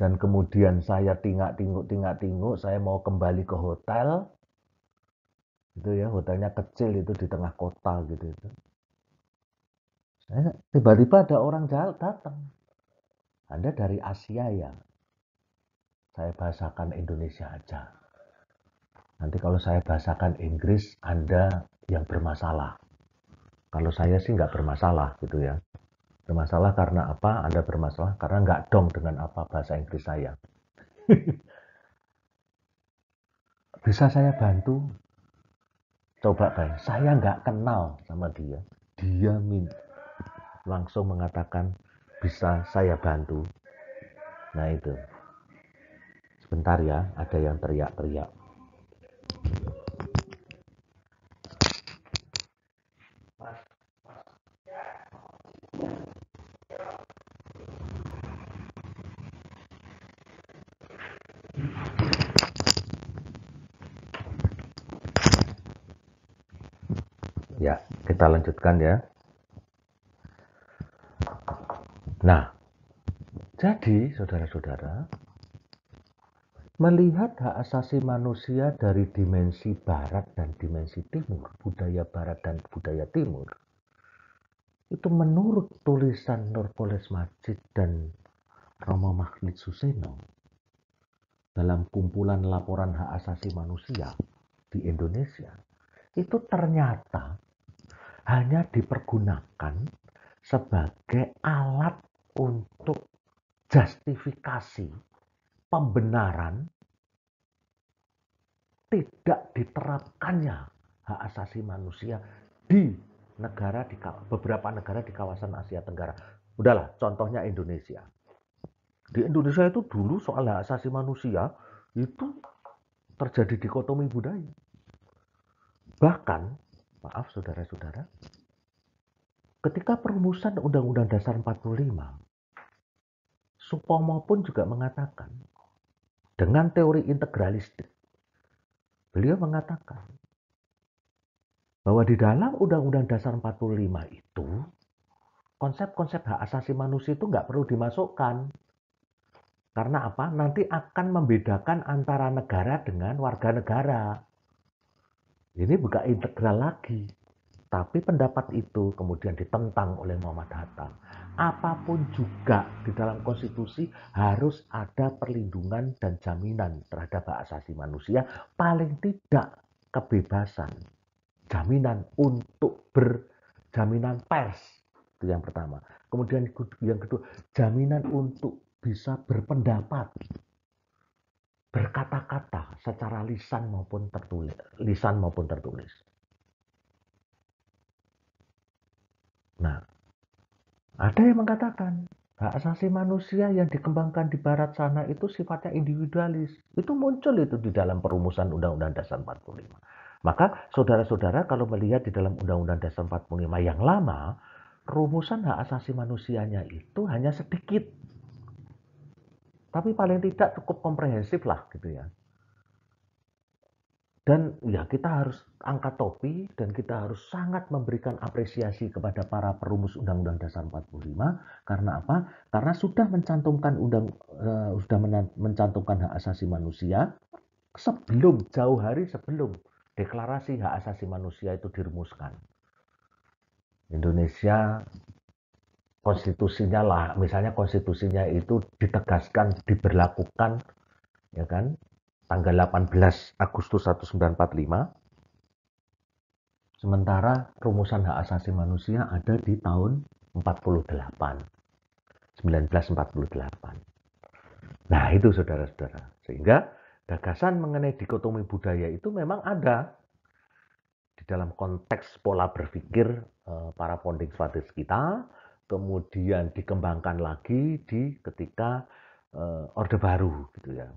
dan kemudian saya tingak-tinguk, tingak-tinguk, saya mau kembali ke hotel. Itu ya, hotelnya kecil itu di tengah kota gitu. itu. Saya tiba-tiba ada orang jahat datang. Anda dari Asia ya. Saya bahasakan Indonesia aja. Nanti kalau saya bahasakan Inggris, Anda yang bermasalah. Kalau saya sih nggak bermasalah gitu ya. Bermasalah karena apa? Anda bermasalah karena nggak dong dengan apa bahasa Inggris saya. Bisa saya bantu? Coba bang saya nggak kenal sama dia. Dia minta langsung mengatakan bisa saya bantu. Nah itu. Sebentar ya, ada yang teriak-teriak. kita lanjutkan ya. Nah, jadi saudara-saudara, melihat hak asasi manusia dari dimensi barat dan dimensi timur, budaya barat dan budaya timur, itu menurut tulisan Nurpoles Majid dan Romo Magnit Suseno dalam kumpulan laporan hak asasi manusia di Indonesia, itu ternyata hanya dipergunakan sebagai alat untuk justifikasi pembenaran tidak diterapkannya hak asasi manusia di negara di beberapa negara di kawasan Asia Tenggara. Udahlah, contohnya Indonesia. Di Indonesia itu dulu soal hak asasi manusia itu terjadi dikotomi budaya. Bahkan Maaf saudara-saudara, ketika perumusan Undang-Undang Dasar 45, Supomo pun juga mengatakan dengan teori integralistik. Beliau mengatakan bahwa di dalam Undang-Undang Dasar 45 itu konsep-konsep hak asasi manusia itu nggak perlu dimasukkan. Karena apa? Nanti akan membedakan antara negara dengan warga negara. Ini bukan integral lagi. Tapi pendapat itu kemudian ditentang oleh Muhammad Hatta. Apapun juga di dalam konstitusi harus ada perlindungan dan jaminan terhadap hak asasi manusia, paling tidak kebebasan, jaminan untuk berjaminan pers itu yang pertama. Kemudian yang kedua, jaminan untuk bisa berpendapat berkata-kata secara lisan maupun tertulis, lisan maupun tertulis. Nah, ada yang mengatakan hak asasi manusia yang dikembangkan di barat sana itu sifatnya individualis. Itu muncul itu di dalam perumusan Undang-Undang Dasar 45. Maka saudara-saudara kalau melihat di dalam Undang-Undang Dasar 45 yang lama, rumusan hak asasi manusianya itu hanya sedikit tapi paling tidak cukup komprehensif lah gitu ya dan ya kita harus angkat topi dan kita harus sangat memberikan apresiasi kepada para perumus Undang-Undang Dasar 45 karena apa? Karena sudah mencantumkan undang uh, sudah mencantumkan hak asasi manusia sebelum jauh hari sebelum deklarasi hak asasi manusia itu dirumuskan. Indonesia konstitusinya lah misalnya konstitusinya itu ditegaskan diberlakukan ya kan tanggal 18 Agustus 1945 sementara rumusan hak asasi manusia ada di tahun 48 1948 nah itu saudara-saudara sehingga gagasan mengenai dikotomi budaya itu memang ada di dalam konteks pola berpikir eh, para founding fathers kita kemudian dikembangkan lagi di ketika uh, orde baru gitu ya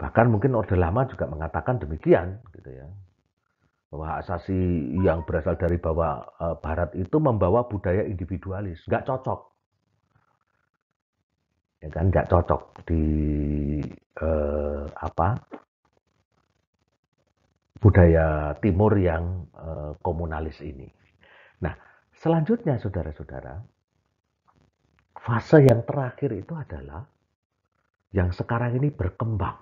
bahkan mungkin orde lama juga mengatakan demikian gitu ya bahwa asasi yang berasal dari bawah uh, barat itu membawa budaya individualis nggak cocok ya kan nggak cocok di uh, apa budaya timur yang uh, komunalis ini Selanjutnya saudara-saudara, fase yang terakhir itu adalah yang sekarang ini berkembang.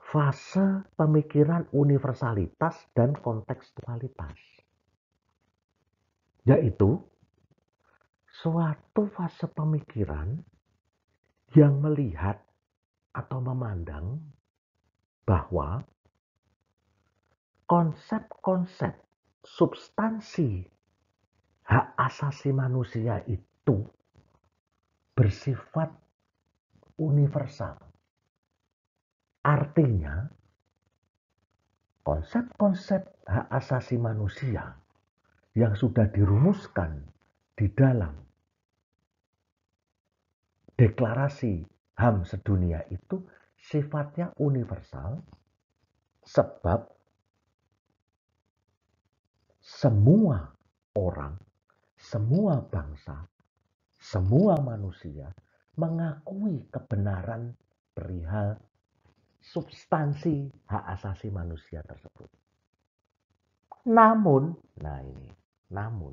Fase pemikiran universalitas dan kontekstualitas. Yaitu suatu fase pemikiran yang melihat atau memandang bahwa konsep-konsep substansi hak asasi manusia itu bersifat universal. Artinya, konsep-konsep hak asasi manusia yang sudah dirumuskan di dalam deklarasi HAM sedunia itu sifatnya universal sebab semua orang semua bangsa, semua manusia mengakui kebenaran perihal substansi hak asasi manusia tersebut. Namun, nah ini, namun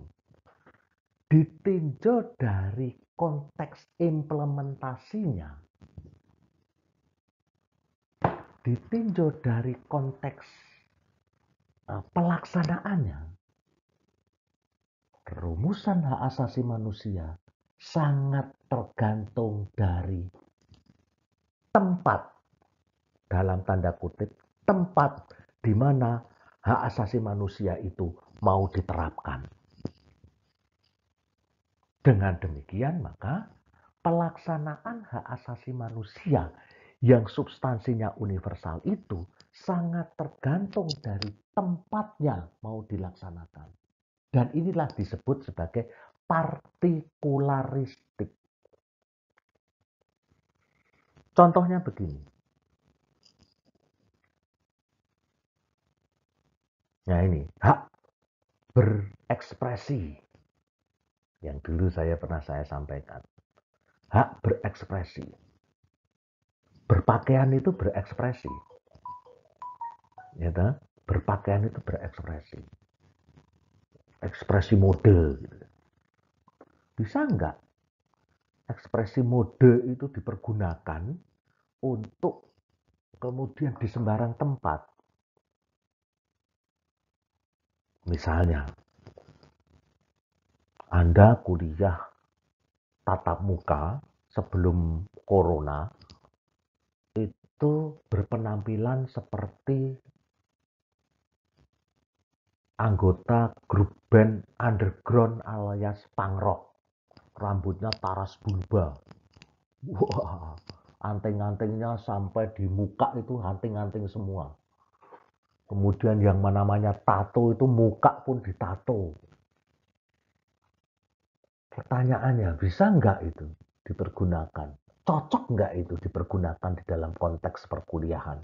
ditinjau dari konteks implementasinya, ditinjau dari konteks eh, pelaksanaannya, rumusan hak asasi manusia sangat tergantung dari tempat dalam tanda kutip tempat di mana hak asasi manusia itu mau diterapkan. Dengan demikian maka pelaksanaan hak asasi manusia yang substansinya universal itu sangat tergantung dari tempatnya mau dilaksanakan. Dan inilah disebut sebagai partikularistik. Contohnya begini. Nah ini, hak berekspresi. Yang dulu saya pernah saya sampaikan. Hak berekspresi. Berpakaian itu berekspresi. Ya, berpakaian itu berekspresi ekspresi mode. Gitu. Bisa enggak ekspresi mode itu dipergunakan untuk kemudian di sembarang tempat? Misalnya, Anda kuliah tatap muka sebelum corona itu berpenampilan seperti anggota grup band underground alias punk rock. Rambutnya taras bulba. Wah, anting-antingnya sampai di muka itu anting-anting semua. Kemudian yang namanya tato itu muka pun ditato. Pertanyaannya, bisa nggak itu dipergunakan? Cocok nggak itu dipergunakan di dalam konteks perkuliahan?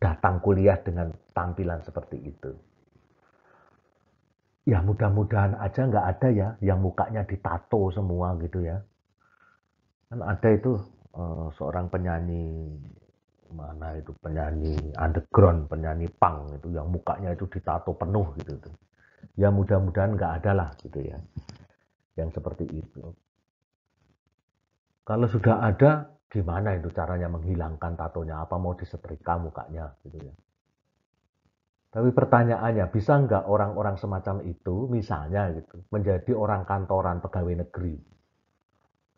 Datang kuliah dengan tampilan seperti itu ya mudah-mudahan aja nggak ada ya yang mukanya ditato semua gitu ya kan ada itu eh, seorang penyanyi mana itu penyanyi underground penyanyi punk itu yang mukanya itu ditato penuh gitu tuh ya mudah-mudahan nggak ada lah gitu ya yang seperti itu kalau sudah ada gimana itu caranya menghilangkan tatonya apa mau disetrika mukanya gitu ya tapi pertanyaannya, bisa nggak orang-orang semacam itu, misalnya gitu, menjadi orang kantoran pegawai negeri?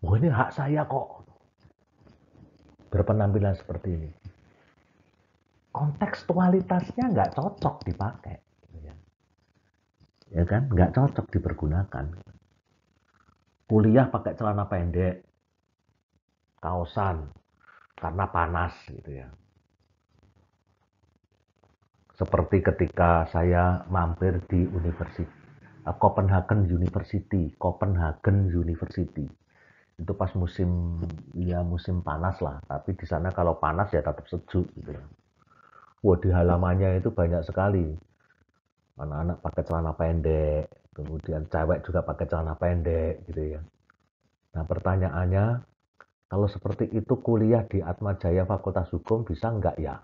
Oh ini hak saya kok. Berpenampilan seperti ini. Kontekstualitasnya nggak cocok dipakai. Ya. ya kan, nggak cocok dipergunakan. Kuliah pakai celana pendek, kaosan, karena panas gitu ya seperti ketika saya mampir di universitas eh, Copenhagen University, Copenhagen University. Itu pas musim ya musim panas lah, tapi di sana kalau panas ya tetap sejuk gitu. Ya. Wah, di halamannya itu banyak sekali. Anak-anak pakai celana pendek, kemudian cewek juga pakai celana pendek gitu ya. Nah, pertanyaannya kalau seperti itu kuliah di Atma Jaya Fakultas Hukum bisa enggak ya?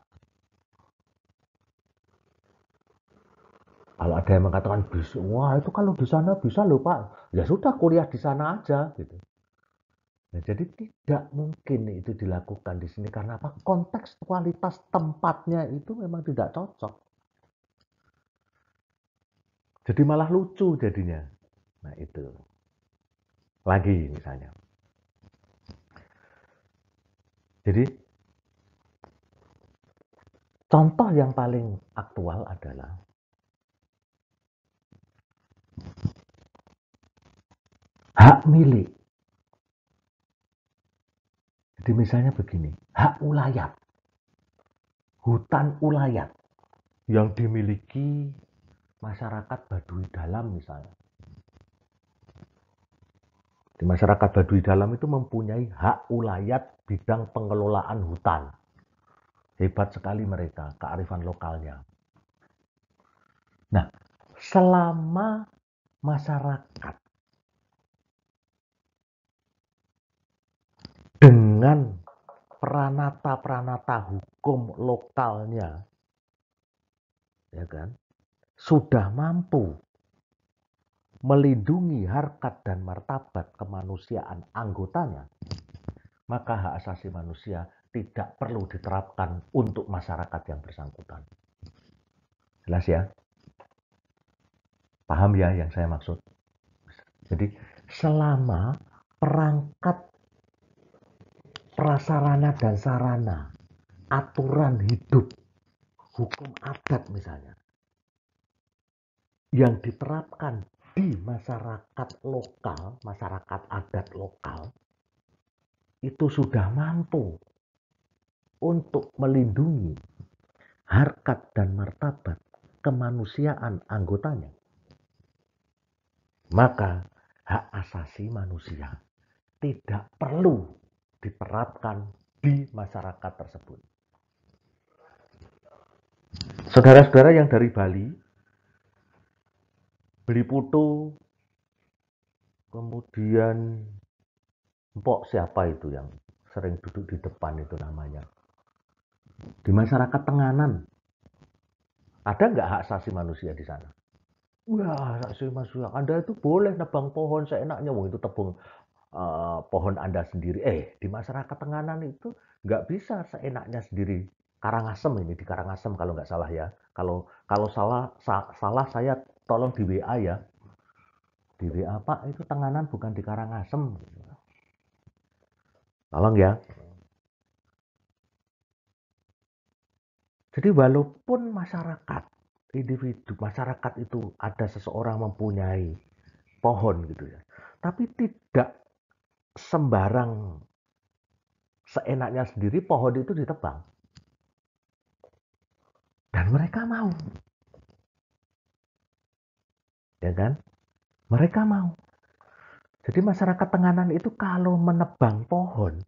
kalau ada yang mengatakan bisa wah itu kalau di sana bisa loh pak ya sudah kuliah di sana aja gitu nah, jadi tidak mungkin itu dilakukan di sini karena apa konteks kualitas tempatnya itu memang tidak cocok jadi malah lucu jadinya nah itu lagi misalnya jadi contoh yang paling aktual adalah hak milik. Jadi misalnya begini, hak ulayat, hutan ulayat yang dimiliki masyarakat Baduy Dalam misalnya. Di masyarakat Baduy Dalam itu mempunyai hak ulayat bidang pengelolaan hutan. Hebat sekali mereka, kearifan lokalnya. Nah, selama masyarakat dengan pranata-pranata hukum lokalnya ya kan sudah mampu melindungi harkat dan martabat kemanusiaan anggotanya maka hak asasi manusia tidak perlu diterapkan untuk masyarakat yang bersangkutan jelas ya Paham ya yang saya maksud? Jadi selama perangkat prasarana dan sarana, aturan hidup, hukum adat misalnya, yang diterapkan di masyarakat lokal, masyarakat adat lokal, itu sudah mampu untuk melindungi harkat dan martabat kemanusiaan anggotanya maka hak asasi manusia tidak perlu diterapkan di masyarakat tersebut. Saudara-saudara yang dari Bali, beli putu, kemudian empok siapa itu yang sering duduk di depan itu namanya. Di masyarakat tenganan, ada nggak hak asasi manusia di sana? Wah, tak Mas Surya. Anda itu boleh nebang pohon seenaknya, wong itu tepung uh, eh, pohon Anda sendiri. Eh, di masyarakat Tenganan itu nggak bisa seenaknya sendiri. Karangasem ini di Karangasem kalau nggak salah ya. Kalau kalau salah sa- salah saya tolong di WA ya. Di WA Pak itu Tenganan bukan di Karangasem. Tolong ya. Jadi walaupun masyarakat individu masyarakat itu ada seseorang mempunyai pohon gitu ya tapi tidak sembarang seenaknya sendiri pohon itu ditebang dan mereka mau ya kan mereka mau jadi masyarakat tenganan itu kalau menebang pohon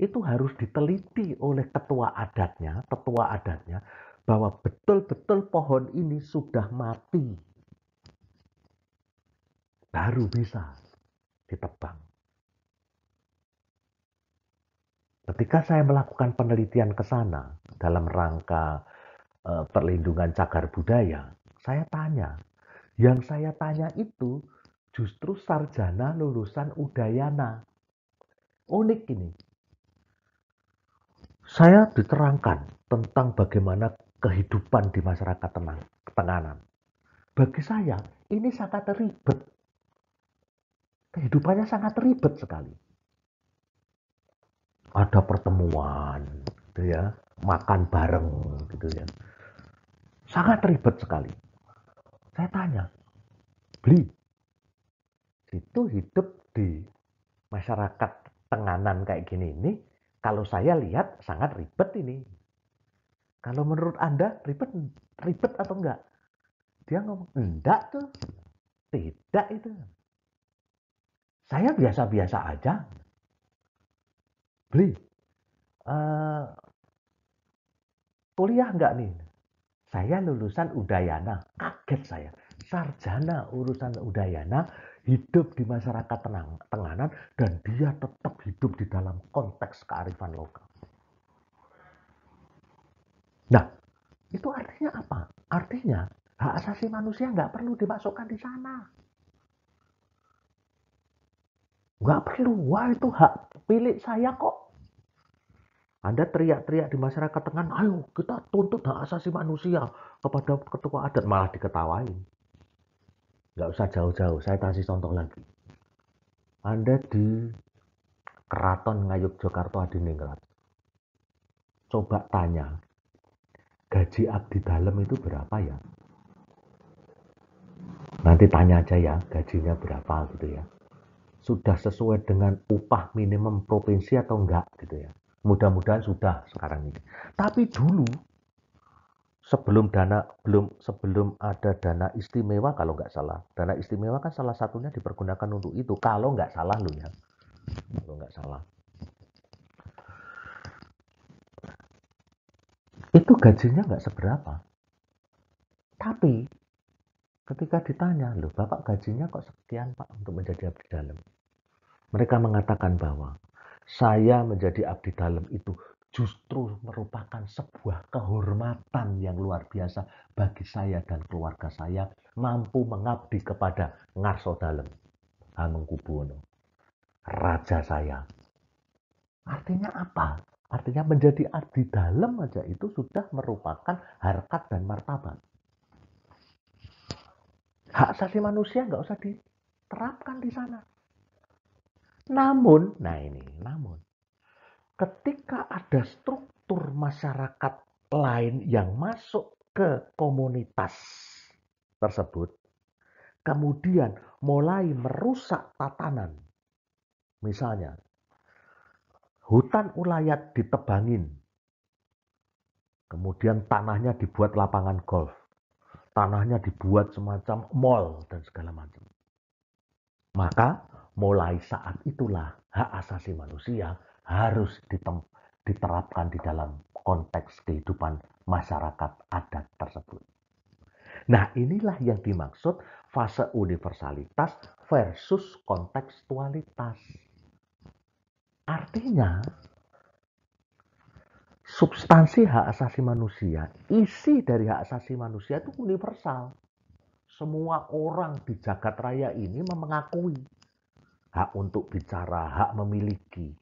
itu harus diteliti oleh ketua adatnya, ketua adatnya bahwa betul-betul pohon ini sudah mati. Baru bisa ditebang. Ketika saya melakukan penelitian ke sana dalam rangka e, perlindungan cagar budaya, saya tanya. Yang saya tanya itu justru sarjana lulusan Udayana. Unik ini. Saya diterangkan tentang bagaimana kehidupan di masyarakat tenang, tenganan. Bagi saya, ini sangat ribet. Kehidupannya sangat ribet sekali. Ada pertemuan, gitu ya, makan bareng, gitu ya. Sangat ribet sekali. Saya tanya, beli, itu hidup di masyarakat tenganan kayak gini ini, kalau saya lihat sangat ribet ini, kalau menurut Anda ribet ribet atau enggak? Dia ngomong, "Enggak tuh. Tidak itu." Saya biasa-biasa aja. Beli. Uh, kuliah enggak nih? Saya lulusan Udayana, kaget saya. Sarjana urusan Udayana, hidup di masyarakat tenang, tenganan, dan dia tetap hidup di dalam konteks kearifan lokal. Nah, itu artinya apa? Artinya hak asasi manusia nggak perlu dimasukkan di sana. Nggak perlu. Wah, itu hak pilih saya kok. Anda teriak-teriak di masyarakat tengah, ayo kita tuntut hak asasi manusia kepada ketua adat, malah diketawain. Nggak usah jauh-jauh, saya kasih contoh lagi. Anda di Keraton Ngayuk, di Adiningrat. Coba tanya gaji abdi dalam itu berapa ya? Nanti tanya aja ya, gajinya berapa gitu ya. Sudah sesuai dengan upah minimum provinsi atau enggak gitu ya. Mudah-mudahan sudah sekarang ini. Tapi dulu sebelum dana belum sebelum ada dana istimewa kalau enggak salah. Dana istimewa kan salah satunya dipergunakan untuk itu kalau enggak salah lu ya. Kalau nggak salah. itu gajinya nggak seberapa. Tapi ketika ditanya, loh bapak gajinya kok sekian pak untuk menjadi abdi dalam. Mereka mengatakan bahwa saya menjadi abdi dalam itu justru merupakan sebuah kehormatan yang luar biasa bagi saya dan keluarga saya mampu mengabdi kepada Ngarso Dalem Hamengkubuwono, raja saya. Artinya apa? Artinya menjadi abdi dalam aja itu sudah merupakan harkat dan martabat. Hak asasi manusia nggak usah diterapkan di sana. Namun, nah ini, namun, ketika ada struktur masyarakat lain yang masuk ke komunitas tersebut, kemudian mulai merusak tatanan, misalnya hutan ulayat ditebangin. Kemudian tanahnya dibuat lapangan golf. Tanahnya dibuat semacam mall dan segala macam. Maka mulai saat itulah hak asasi manusia harus diterapkan di dalam konteks kehidupan masyarakat adat tersebut. Nah, inilah yang dimaksud fase universalitas versus kontekstualitas. Artinya, substansi hak asasi manusia, isi dari hak asasi manusia itu universal. Semua orang di jagat raya ini mengakui hak untuk bicara, hak memiliki.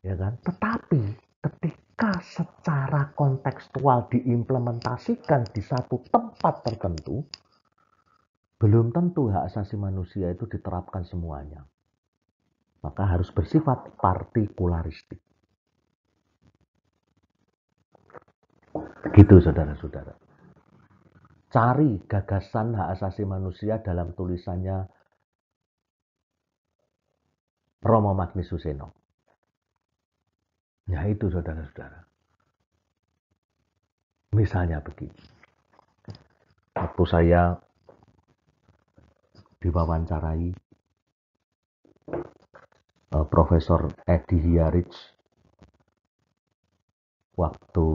Ya kan? Tetapi ketika secara kontekstual diimplementasikan di satu tempat tertentu, belum tentu hak asasi manusia itu diterapkan semuanya maka harus bersifat partikularistik. Begitu saudara-saudara. Cari gagasan hak asasi manusia dalam tulisannya Romo Magnus Suseno. Ya itu saudara-saudara. Misalnya begini. Waktu saya diwawancarai Eh, Profesor Edi Hiarich waktu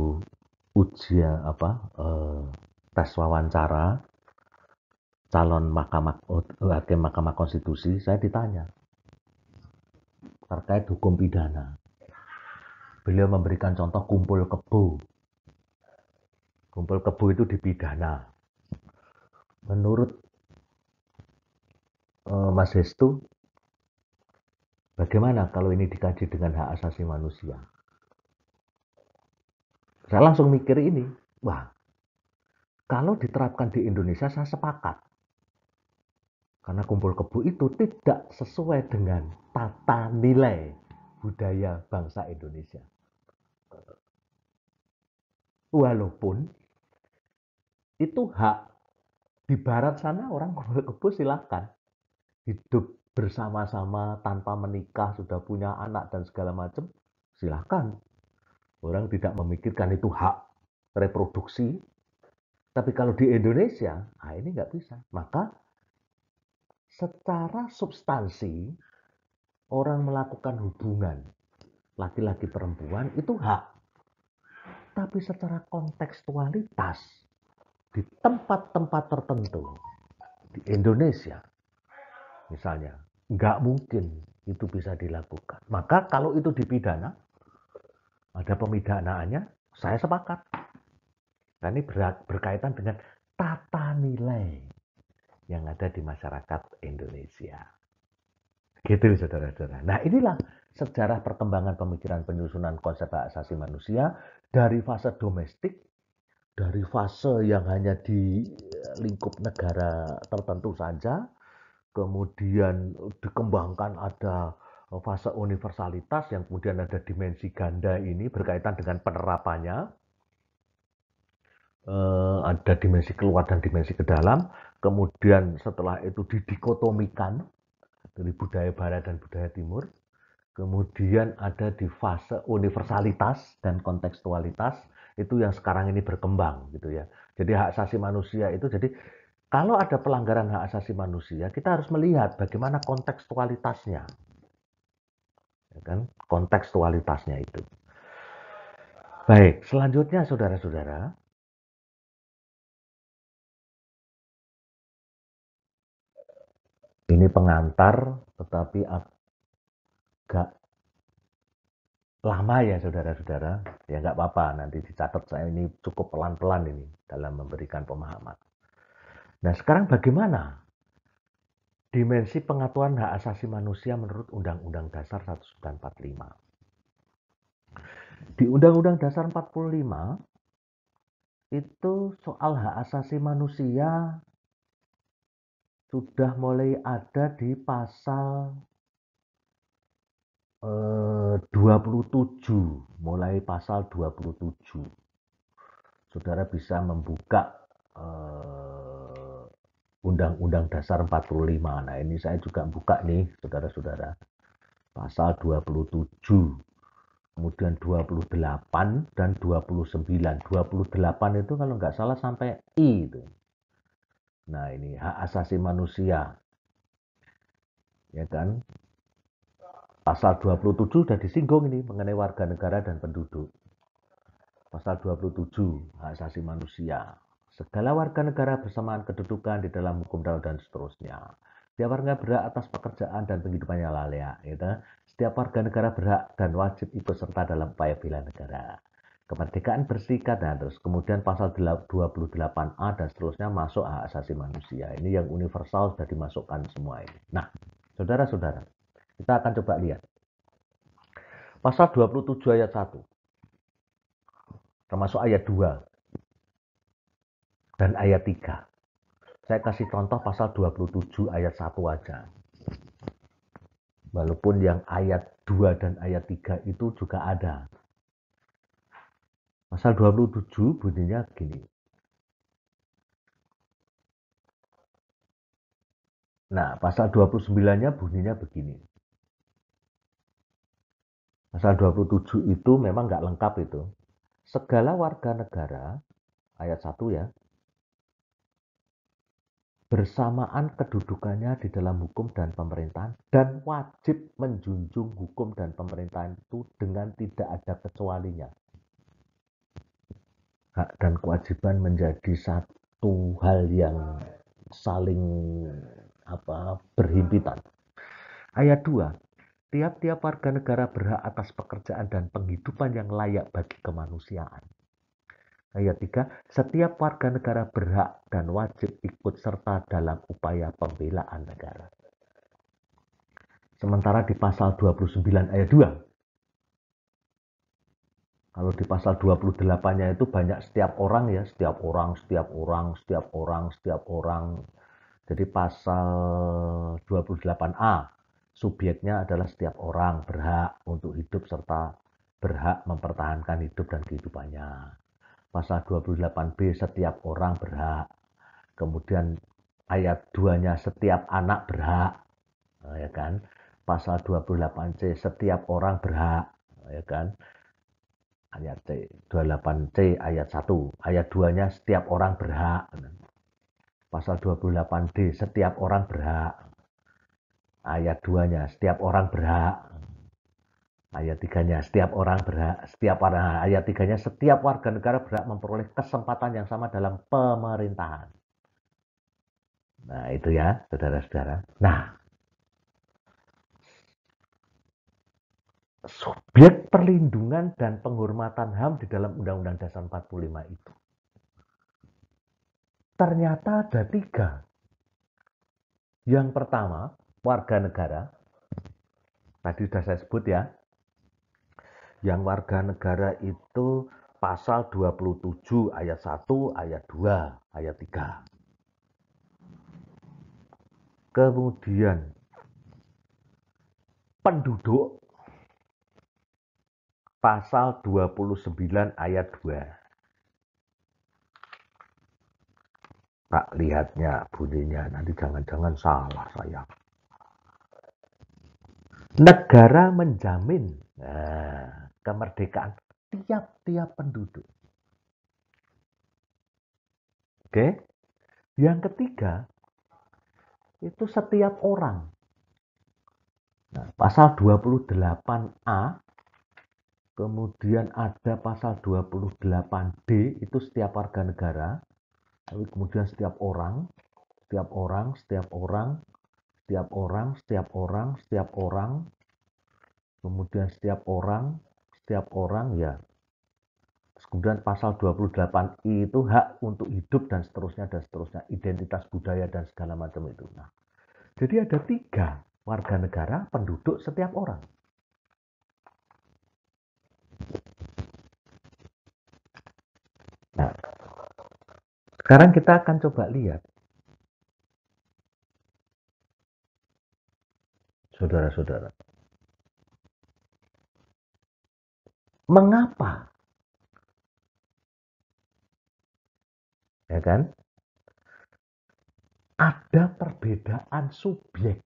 ujian apa eh, tes wawancara calon Mahkamah eh, Hakim Mahkamah Konstitusi saya ditanya terkait hukum pidana. Beliau memberikan contoh kumpul kebo. Kumpul kebo itu dipidana. Menurut Mas Hestu, Bagaimana kalau ini dikaji dengan hak asasi manusia? Saya langsung mikir ini, wah, kalau diterapkan di Indonesia saya sepakat. Karena kumpul kebu itu tidak sesuai dengan tata nilai budaya bangsa Indonesia. Walaupun itu hak di barat sana orang kumpul kebu silahkan hidup bersama-sama tanpa menikah sudah punya anak dan segala macam silahkan orang tidak memikirkan itu hak reproduksi tapi kalau di Indonesia nah ini nggak bisa maka secara substansi orang melakukan hubungan laki-laki perempuan itu hak tapi secara kontekstualitas di tempat-tempat tertentu di Indonesia misalnya nggak mungkin itu bisa dilakukan. Maka kalau itu dipidana, ada pemidanaannya, saya sepakat. Nah ini berkaitan dengan tata nilai yang ada di masyarakat Indonesia. Gitu saudara-saudara. Nah inilah sejarah perkembangan pemikiran penyusunan konsep hak asasi manusia dari fase domestik, dari fase yang hanya di lingkup negara tertentu saja, kemudian dikembangkan ada eh, fase universalitas yang kemudian ada dimensi ganda ini berkaitan dengan penerapannya eh, ada dimensi keluar dan dimensi ke dalam kemudian setelah itu didikotomikan dari budaya barat dan budaya timur kemudian ada di fase universalitas dan kontekstualitas itu yang sekarang ini berkembang gitu ya jadi hak asasi manusia itu jadi kalau ada pelanggaran hak asasi manusia, kita harus melihat bagaimana kontekstualitasnya. Ya kan? Kontekstualitasnya itu. Baik, selanjutnya saudara-saudara. Ini pengantar, tetapi agak lama ya saudara-saudara. Ya nggak apa-apa, nanti dicatat saya ini cukup pelan-pelan ini dalam memberikan pemahaman. Nah sekarang bagaimana dimensi pengaturan hak asasi manusia menurut Undang-Undang Dasar 1945? Di Undang-Undang Dasar 45 itu soal hak asasi manusia sudah mulai ada di pasal eh, 27, mulai pasal 27. Saudara bisa membuka eh, Undang-Undang Dasar 45. Nah, ini saya juga buka nih, saudara-saudara. Pasal 27, kemudian 28 dan 29. 28 itu kalau nggak salah sampai I itu. Nah, ini hak asasi manusia. Ya kan? Pasal 27 sudah disinggung ini mengenai warga negara dan penduduk. Pasal 27 hak asasi manusia segala warga negara bersamaan kedudukan di dalam hukum Daud dan seterusnya. Setiap warga berhak atas pekerjaan dan penghidupannya layak. Gitu. Setiap warga negara berhak dan wajib ikut serta dalam upaya bela negara. Kemerdekaan bersikat dan terus kemudian pasal 28A dan seterusnya masuk hak asasi manusia. Ini yang universal sudah dimasukkan semua ini. Nah, saudara-saudara, kita akan coba lihat. Pasal 27 ayat 1 termasuk ayat 2 dan ayat 3. Saya kasih contoh pasal 27 ayat 1 aja. Walaupun yang ayat 2 dan ayat 3 itu juga ada. Pasal 27 bunyinya gini. Nah, pasal 29-nya bunyinya begini. Pasal 27 itu memang nggak lengkap itu. Segala warga negara, ayat 1 ya, bersamaan kedudukannya di dalam hukum dan pemerintahan dan wajib menjunjung hukum dan pemerintahan itu dengan tidak ada kecualinya. Hak dan kewajiban menjadi satu hal yang saling apa berhimpitan. Ayat 2. Tiap-tiap warga negara berhak atas pekerjaan dan penghidupan yang layak bagi kemanusiaan. Ayat 3, setiap warga negara berhak dan wajib ikut serta dalam upaya pembelaan negara. Sementara di pasal 29 ayat 2, kalau di pasal 28-nya itu banyak setiap orang ya, setiap orang, setiap orang, setiap orang, setiap orang. Jadi pasal 28A, subjeknya adalah setiap orang berhak untuk hidup serta berhak mempertahankan hidup dan kehidupannya pasal 28B setiap orang berhak. Kemudian ayat 2-nya setiap anak berhak. Nah, ya kan? Pasal 28C setiap orang berhak, nah, ya kan? Ayat C 28C ayat 1, ayat 2-nya setiap orang berhak. Pasal 28D setiap orang berhak. Ayat 2-nya setiap orang berhak. Ayat tiganya, setiap orang berhak, setiap orang, ayat tiganya, setiap warga negara berhak memperoleh kesempatan yang sama dalam pemerintahan. Nah, itu ya, saudara-saudara. Nah, subjek perlindungan dan penghormatan HAM di dalam Undang-Undang Dasar 45 itu. Ternyata ada tiga. Yang pertama, warga negara. Tadi sudah saya sebut ya, yang warga negara itu pasal 27 ayat 1, ayat 2, ayat 3. Kemudian penduduk pasal 29 ayat 2. Tak lihatnya bunyinya nanti jangan-jangan salah saya. Negara menjamin. Nah, kemerdekaan tiap-tiap penduduk. Oke. Yang ketiga, itu setiap orang. Nah, pasal 28A, kemudian ada pasal 28D, itu setiap warga negara, tapi kemudian setiap orang, setiap orang, setiap orang, setiap orang, setiap orang, setiap orang, kemudian setiap orang, setiap orang ya Terus kemudian pasal 28i itu hak untuk hidup dan seterusnya dan seterusnya, identitas budaya dan segala macam itu. Nah, jadi ada tiga warga negara penduduk setiap orang. Nah, sekarang kita akan coba lihat. Saudara-saudara, Mengapa? Ya kan? Ada perbedaan subjek.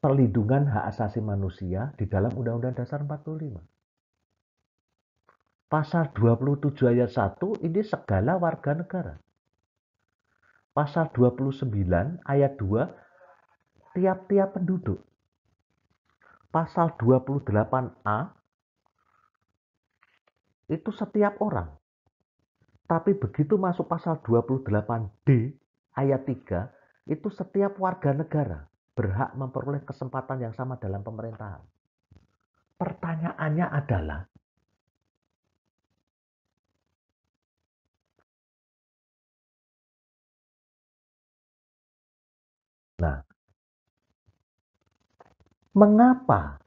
Perlindungan hak asasi manusia di dalam Undang-Undang Dasar 45. Pasal 27 ayat 1 ini segala warga negara. Pasal 29 ayat 2 tiap-tiap penduduk pasal 28A itu setiap orang. Tapi begitu masuk pasal 28D ayat 3 itu setiap warga negara berhak memperoleh kesempatan yang sama dalam pemerintahan. Pertanyaannya adalah Nah, mengapa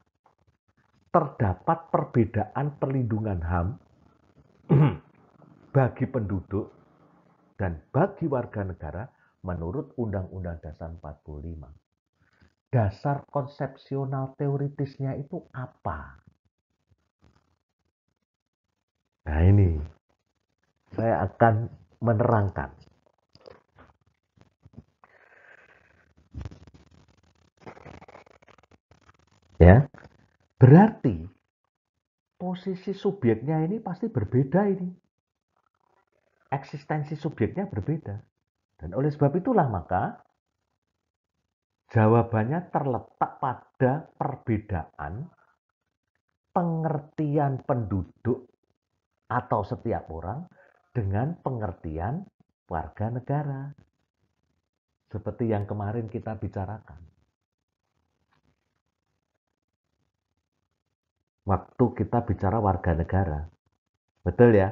terdapat perbedaan perlindungan HAM bagi penduduk dan bagi warga negara menurut Undang-Undang Dasar 45. Dasar konsepsional teoritisnya itu apa? Nah ini saya akan menerangkan. ya berarti posisi subjeknya ini pasti berbeda ini eksistensi subjeknya berbeda dan oleh sebab itulah maka jawabannya terletak pada perbedaan pengertian penduduk atau setiap orang dengan pengertian warga negara seperti yang kemarin kita bicarakan waktu kita bicara warga negara. Betul ya?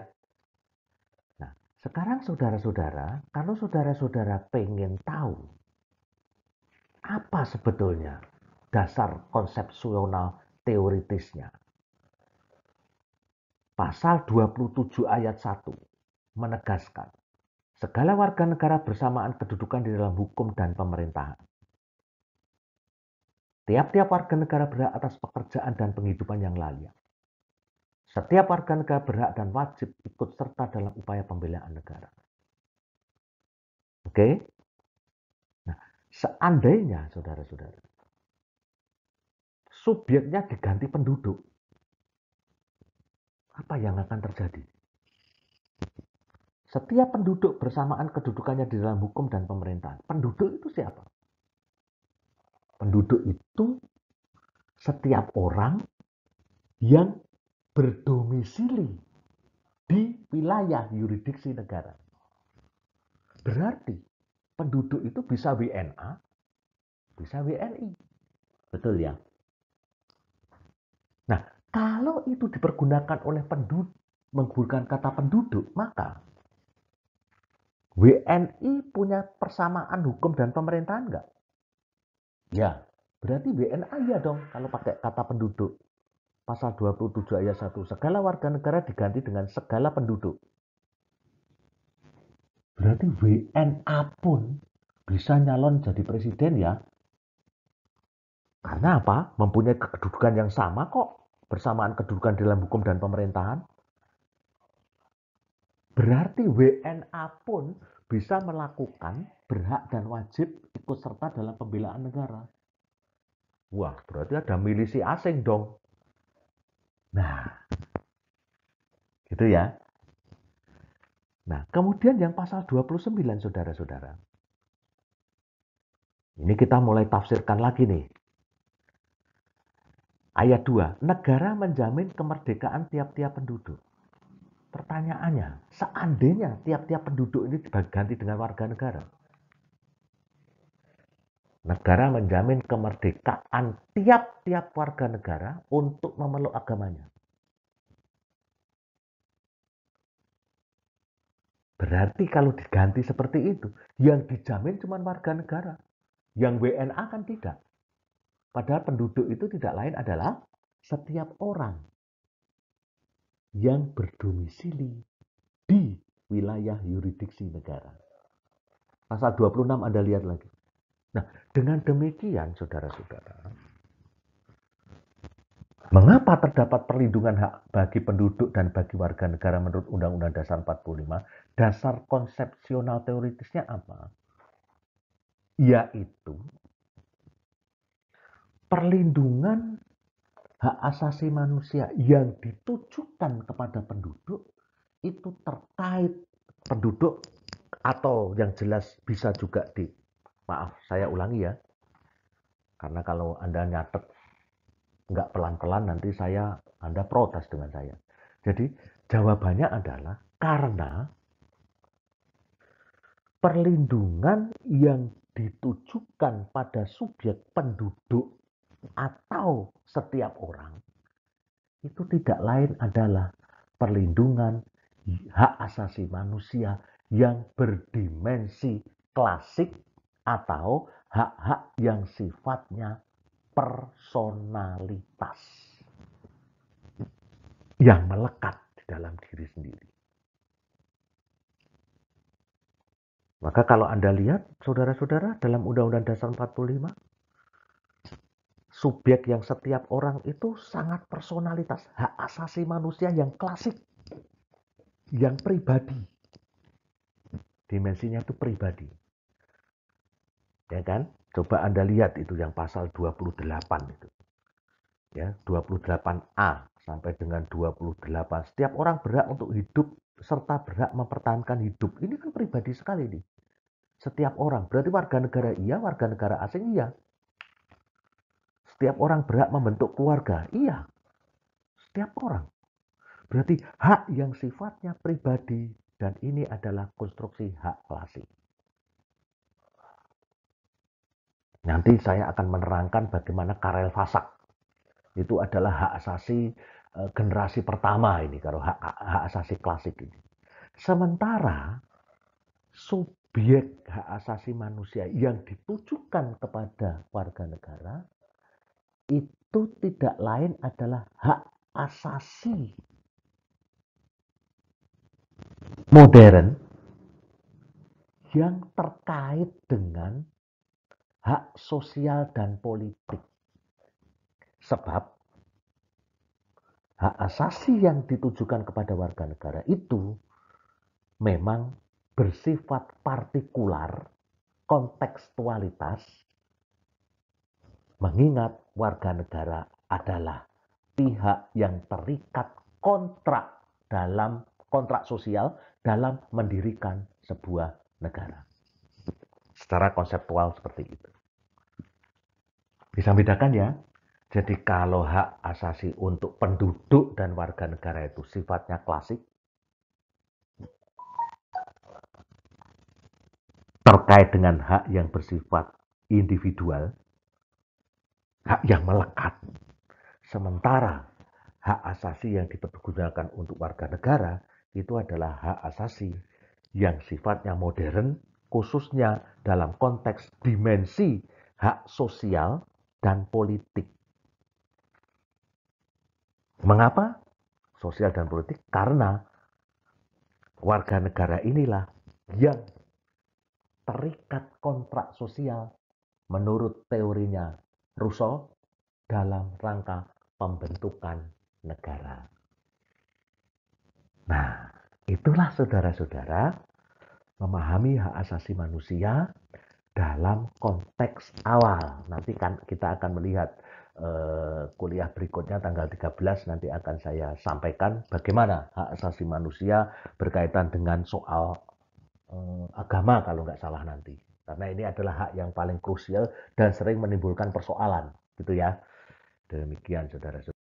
Nah, sekarang saudara-saudara, kalau saudara-saudara pengen tahu apa sebetulnya dasar konsepsional teoritisnya. Pasal 27 ayat 1 menegaskan segala warga negara bersamaan kedudukan di dalam hukum dan pemerintahan. Setiap tiap warga negara berhak atas pekerjaan dan penghidupan yang layak. Setiap warga negara berhak dan wajib ikut serta dalam upaya pembelaan negara. Oke? Nah, seandainya saudara-saudara subjeknya diganti penduduk, apa yang akan terjadi? Setiap penduduk bersamaan kedudukannya di dalam hukum dan pemerintahan. Penduduk itu siapa? Penduduk itu setiap orang yang berdomisili di wilayah yuridiksi negara. Berarti penduduk itu bisa WNA, bisa WNI. Betul ya? Nah, kalau itu dipergunakan oleh penduduk, menggunakan kata penduduk, maka WNI punya persamaan hukum dan pemerintahan enggak? Ya, berarti WNA ya dong kalau pakai kata penduduk. Pasal 27 ayat 1, segala warga negara diganti dengan segala penduduk. Berarti WNA pun bisa nyalon jadi presiden ya. Karena apa? Mempunyai kedudukan yang sama kok. Bersamaan kedudukan dalam hukum dan pemerintahan. Berarti WNA pun bisa melakukan berhak dan wajib ikut serta dalam pembelaan negara. Wah, berarti ada milisi asing dong. Nah, gitu ya. Nah, kemudian yang pasal 29, saudara-saudara. Ini kita mulai tafsirkan lagi nih. Ayat 2, negara menjamin kemerdekaan tiap-tiap penduduk. Pertanyaannya, seandainya tiap-tiap penduduk ini diganti dengan warga negara, Negara menjamin kemerdekaan tiap-tiap warga negara untuk memeluk agamanya. Berarti kalau diganti seperti itu, yang dijamin cuma warga negara. Yang WNA kan tidak. Padahal penduduk itu tidak lain adalah setiap orang yang berdomisili di wilayah yuridiksi negara. Pasal 26 Anda lihat lagi. Nah, dengan demikian, saudara-saudara, mengapa terdapat perlindungan hak bagi penduduk dan bagi warga negara menurut Undang-Undang Dasar 45? Dasar konsepsional teoritisnya apa? Yaitu perlindungan hak asasi manusia yang ditujukan kepada penduduk itu terkait penduduk atau yang jelas bisa juga di maaf saya ulangi ya karena kalau anda nyatet nggak pelan-pelan nanti saya anda protes dengan saya jadi jawabannya adalah karena perlindungan yang ditujukan pada subjek penduduk atau setiap orang itu tidak lain adalah perlindungan hak asasi manusia yang berdimensi klasik atau hak-hak yang sifatnya personalitas yang melekat di dalam diri sendiri. Maka kalau Anda lihat, saudara-saudara, dalam Undang-Undang Dasar 45, subjek yang setiap orang itu sangat personalitas, hak asasi manusia yang klasik, yang pribadi. Dimensinya itu pribadi. Ya kan? Coba Anda lihat itu yang pasal 28 itu. Ya, 28A sampai dengan 28. Setiap orang berhak untuk hidup serta berhak mempertahankan hidup. Ini kan pribadi sekali nih. Setiap orang. Berarti warga negara iya, warga negara asing iya. Setiap orang berhak membentuk keluarga. Iya. Setiap orang. Berarti hak yang sifatnya pribadi dan ini adalah konstruksi hak klasik. Nanti saya akan menerangkan bagaimana Karel fasak Itu adalah hak asasi eh, generasi pertama ini, kalau hak, hak asasi klasik ini. Sementara subjek hak asasi manusia yang ditujukan kepada warga negara itu tidak lain adalah hak asasi modern yang terkait dengan hak sosial dan politik. Sebab hak asasi yang ditujukan kepada warga negara itu memang bersifat partikular, kontekstualitas, mengingat warga negara adalah pihak yang terikat kontrak dalam kontrak sosial dalam mendirikan sebuah negara. Secara konseptual seperti itu. Bisa bedakan ya? Jadi kalau hak asasi untuk penduduk dan warga negara itu sifatnya klasik, terkait dengan hak yang bersifat individual, hak yang melekat. Sementara hak asasi yang dipergunakan untuk warga negara itu adalah hak asasi yang sifatnya modern, khususnya dalam konteks dimensi hak sosial dan politik. Mengapa sosial dan politik? Karena warga negara inilah yang terikat kontrak sosial menurut teorinya Rousseau dalam rangka pembentukan negara. Nah, itulah saudara-saudara memahami hak asasi manusia dalam konteks awal. Nanti kan kita akan melihat eh, kuliah berikutnya tanggal 13 nanti akan saya sampaikan bagaimana hak asasi manusia berkaitan dengan soal eh, agama kalau nggak salah nanti. Karena ini adalah hak yang paling krusial dan sering menimbulkan persoalan, gitu ya. Demikian saudara-saudara.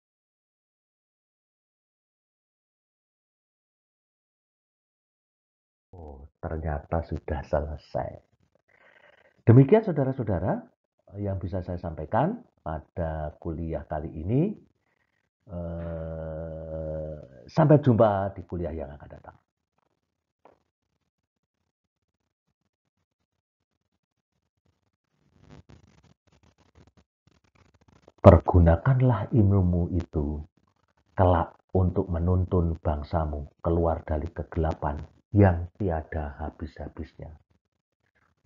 Oh, ternyata sudah selesai. Demikian saudara-saudara yang bisa saya sampaikan pada kuliah kali ini. Eh, sampai jumpa di kuliah yang akan datang. Pergunakanlah ilmu itu kelak untuk menuntun bangsamu keluar dari kegelapan yang tiada habis-habisnya.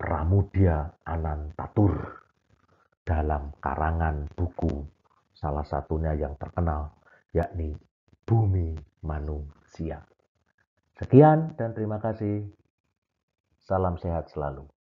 Pramudia Anantatur dalam karangan buku salah satunya yang terkenal yakni Bumi Manusia. Sekian dan terima kasih. Salam sehat selalu.